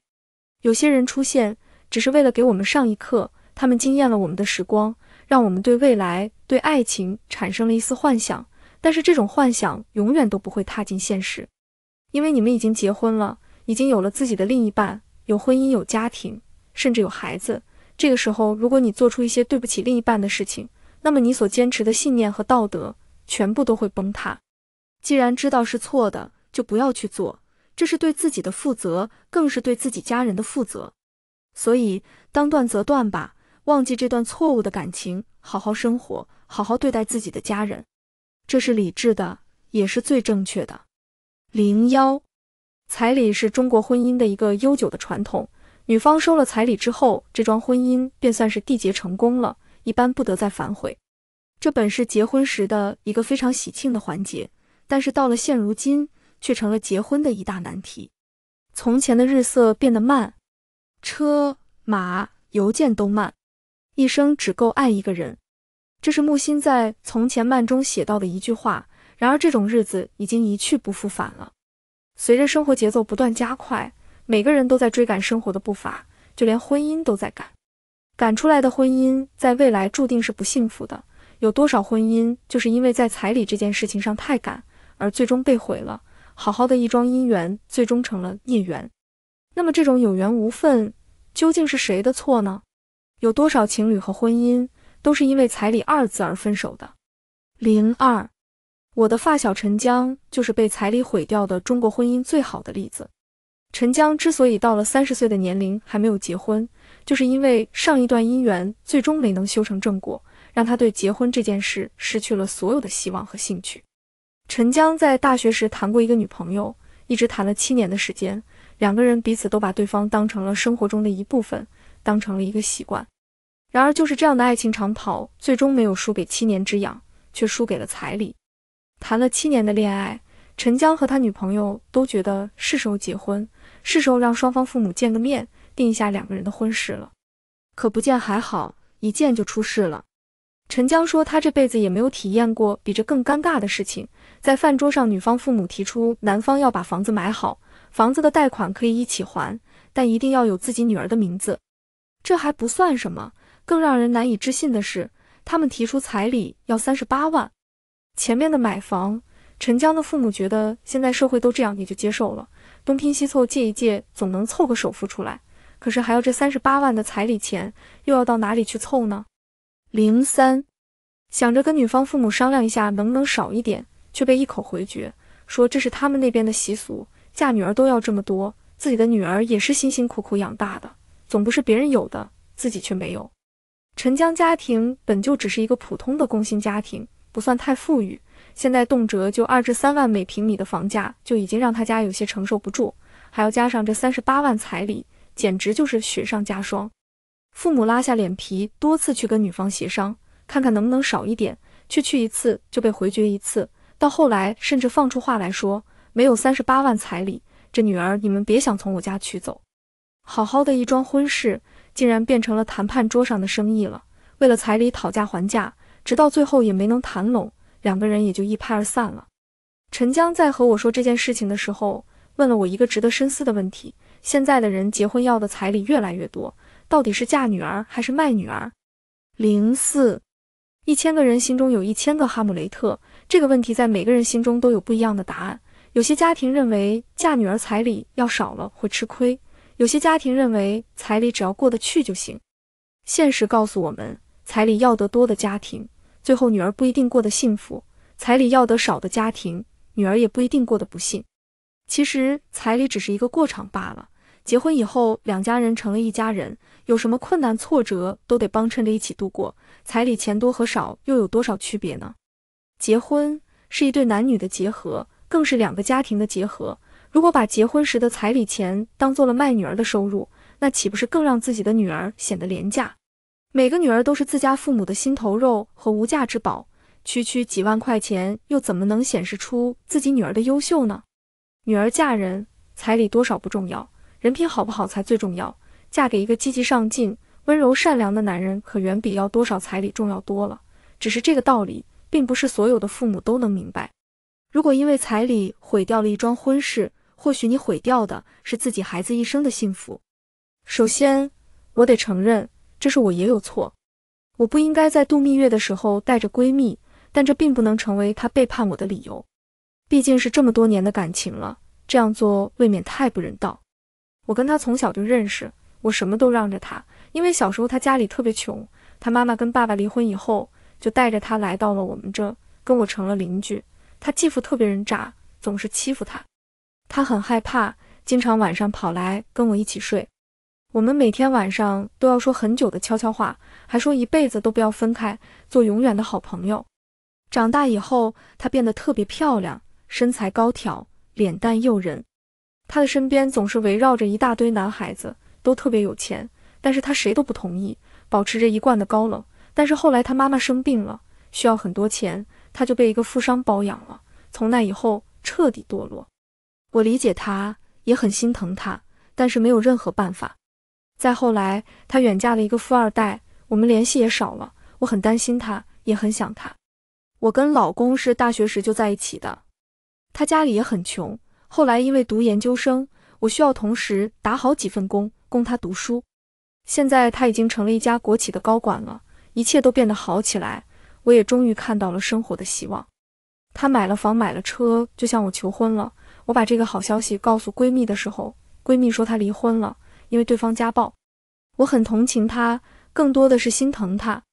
有些人出现。只是为了给我们上一课，他们惊艳了我们的时光，让我们对未来、对爱情产生了一丝幻想。但是这种幻想永远都不会踏进现实，因为你们已经结婚了，已经有了自己的另一半，有婚姻、有家庭，甚至有孩子。这个时候，如果你做出一些对不起另一半的事情，那么你所坚持的信念和道德全部都会崩塌。既然知道是错的，就不要去做，这是对自己的负责，更是对自己家人的负责。所以，当断则断吧，忘记这段错误的感情，好好生活，好好对待自己的家人，这是理智的，也是最正确的。零幺，彩礼是中国婚姻的一个悠久的传统，女方收了彩礼之后，这桩婚姻便算是缔结成功了，一般不得再反悔。这本是结婚时的一个非常喜庆的环节，但是到了现如今，却成了结婚的一大难题。从前的日色变得慢。车马邮件都慢，一生只够爱一个人。这是木心在《从前慢》中写到的一句话。然而，这种日子已经一去不复返了。随着生活节奏不断加快，每个人都在追赶生活的步伐，就连婚姻都在赶。赶出来的婚姻，在未来注定是不幸福的。有多少婚姻，就是因为在彩礼这件事情上太赶，而最终被毁了。好好的一桩姻缘，最终成了孽缘。那么这种有缘无分，究竟是谁的错呢？有多少情侣和婚姻都是因为“彩礼”二字而分手的？零二，我的发小陈江就是被彩礼毁掉的中国婚姻最好的例子。陈江之所以到了三十岁的年龄还没有结婚，就是因为上一段姻缘最终没能修成正果，让他对结婚这件事失去了所有的希望和兴趣。陈江在大学时谈过一个女朋友，一直谈了七年的时间。两个人彼此都把对方当成了生活中的一部分，当成了一个习惯。然而，就是这样的爱情长跑，最终没有输给七年之痒，却输给了彩礼。谈了七年的恋爱，陈江和他女朋友都觉得是时候结婚，是时候让双方父母见个面，定一下两个人的婚事了。可不见还好，一见就出事了。陈江说，他这辈子也没有体验过比这更尴尬的事情。在饭桌上，女方父母提出男方要把房子买好。房子的贷款可以一起还，但一定要有自己女儿的名字。这还不算什么，更让人难以置信的是，他们提出彩礼要三十八万。前面的买房，陈江的父母觉得现在社会都这样，也就接受了，东拼西凑借一借，总能凑个首付出来。可是还要这三十八万的彩礼钱，又要到哪里去凑呢？零三想着跟女方父母商量一下能不能少一点，却被一口回绝，说这是他们那边的习俗。嫁女儿都要这么多，自己的女儿也是辛辛苦苦养大的，总不是别人有的，自己却没有。陈江家庭本就只是一个普通的工薪家庭，不算太富裕，现在动辄就二至三万每平米的房价就已经让他家有些承受不住，还要加上这三十八万彩礼，简直就是雪上加霜。父母拉下脸皮，多次去跟女方协商，看看能不能少一点，却去一次就被回绝一次，到后来甚至放出话来说。没有三十八万彩礼，这女儿你们别想从我家娶走。好好的一桩婚事，竟然变成了谈判桌上的生意了。为了彩礼讨价还价，直到最后也没能谈拢，两个人也就一拍而散了。陈江在和我说这件事情的时候，问了我一个值得深思的问题：现在的人结婚要的彩礼越来越多，到底是嫁女儿还是卖女儿？零四，一千个人心中有一千个哈姆雷特，这个问题在每个人心中都有不一样的答案。有些家庭认为嫁女儿彩礼要少了会吃亏，有些家庭认为彩礼只要过得去就行。现实告诉我们，彩礼要得多的家庭，最后女儿不一定过得幸福；彩礼要得少的家庭，女儿也不一定过得不幸。其实，彩礼只是一个过场罢了。结婚以后，两家人成了一家人，有什么困难挫折都得帮衬着一起度过。彩礼钱多和少又有多少区别呢？结婚是一对男女的结合。更是两个家庭的结合。如果把结婚时的彩礼钱当做了卖女儿的收入，那岂不是更让自己的女儿显得廉价？每个女儿都是自家父母的心头肉和无价之宝，区区几万块钱又怎么能显示出自己女儿的优秀呢？女儿嫁人，彩礼多少不重要，人品好不好才最重要。嫁给一个积极上进、温柔善良的男人，可远比要多少彩礼重要多了。只是这个道理，并不是所有的父母都能明白。如果因为彩礼毁掉了一桩婚事，或许你毁掉的是自己孩子一生的幸福。首先，我得承认，这是我也有错，我不应该在度蜜月的时候带着闺蜜，但这并不能成为她背叛我的理由。毕竟是这么多年的感情了，这样做未免太不人道。我跟她从小就认识，我什么都让着她，因为小时候她家里特别穷，她妈妈跟爸爸离婚以后，就带着她来到了我们这，跟我成了邻居。他继父特别人渣，总是欺负他，他很害怕，经常晚上跑来跟我一起睡。我们每天晚上都要说很久的悄悄话，还说一辈子都不要分开，做永远的好朋友。长大以后，她变得特别漂亮，身材高挑，脸蛋诱人。她的身边总是围绕着一大堆男孩子，都特别有钱，但是她谁都不同意，保持着一贯的高冷。但是后来她妈妈生病了，需要很多钱。他就被一个富商包养了，从那以后彻底堕落。我理解他，也很心疼他，但是没有任何办法。再后来，他远嫁了一个富二代，我们联系也少了。我很担心他，也很想他。我跟老公是大学时就在一起的，他家里也很穷。后来因为读研究生，我需要同时打好几份工供他读书。现在他已经成了一家国企的高管了，一切都变得好起来。我也终于看到了生活的希望。他买了房，买了车，就向我求婚了。我把这个好消息告诉闺蜜的时候，闺蜜说她离婚了，因为对方家暴。我很同情她，更多的是心疼她。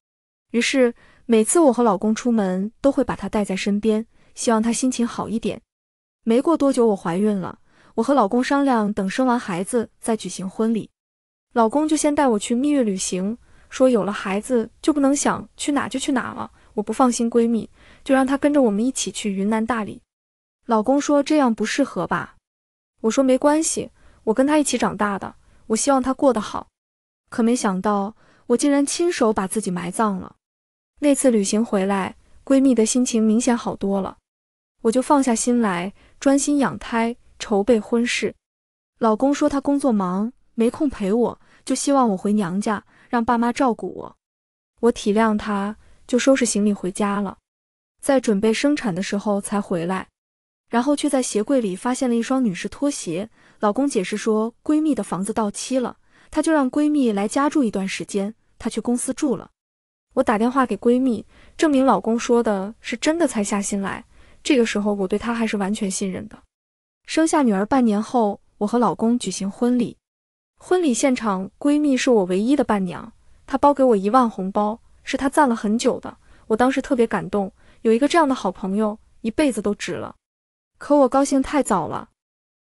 于是每次我和老公出门，都会把她带在身边，希望她心情好一点。没过多久，我怀孕了。我和老公商量，等生完孩子再举行婚礼。老公就先带我去蜜月旅行，说有了孩子就不能想去哪就去哪了。我不放心闺蜜，就让她跟着我们一起去云南大理。老公说这样不适合吧？我说没关系，我跟她一起长大的，我希望她过得好。可没想到，我竟然亲手把自己埋葬了。那次旅行回来，闺蜜的心情明显好多了，我就放下心来，专心养胎，筹备婚事。老公说他工作忙，没空陪我，就希望我回娘家，让爸妈照顾我。我体谅他。就收拾行李回家了，在准备生产的时候才回来，然后却在鞋柜里发现了一双女士拖鞋。老公解释说，闺蜜的房子到期了，她就让闺蜜来家住一段时间，她去公司住了。我打电话给闺蜜，证明老公说的是真的，才下心来。这个时候，我对她还是完全信任的。生下女儿半年后，我和老公举行婚礼，婚礼现场闺蜜是我唯一的伴娘，她包给我一万红包。是他赞了很久的，我当时特别感动，有一个这样的好朋友，一辈子都值了。可我高兴太早了，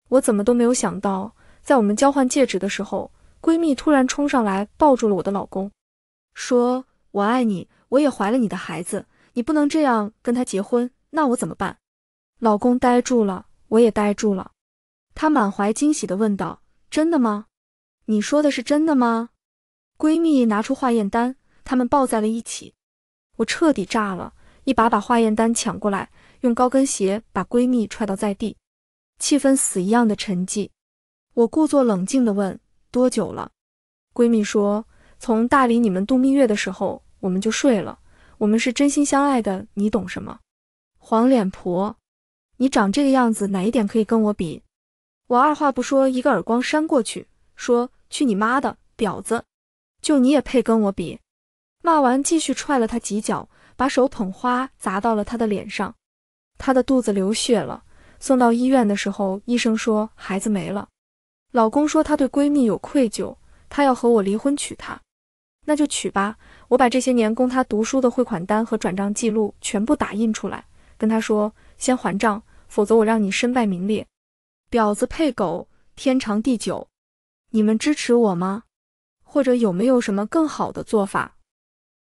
我怎么都没有想到，在我们交换戒指的时候，闺蜜突然冲上来抱住了我的老公，说：“我爱你，我也怀了你的孩子，你不能这样跟他结婚，那我怎么办？”老公呆住了，我也呆住了。她满怀惊喜地问道：“真的吗？你说的是真的吗？”闺蜜拿出化验单。他们抱在了一起，我彻底炸了，一把把化验单抢过来，用高跟鞋把闺蜜踹倒在地，气氛死一样的沉寂。我故作冷静的问：“多久了？”闺蜜说：“从大理你们度蜜月的时候，我们就睡了。我们是真心相爱的，你懂什么？”黄脸婆，你长这个样子，哪一点可以跟我比？我二话不说，一个耳光扇过去，说：“去你妈的婊子，就你也配跟我比？”骂完，继续踹了他几脚，把手捧花砸到了他的脸上。他的肚子流血了，送到医院的时候，医生说孩子没了。老公说他对闺蜜有愧疚，他要和我离婚娶她，那就娶吧。我把这些年供他读书的汇款单和转账记录全部打印出来，跟他说先还账，否则我让你身败名裂。婊子配狗，天长地久。你们支持我吗？或者有没有什么更好的做法？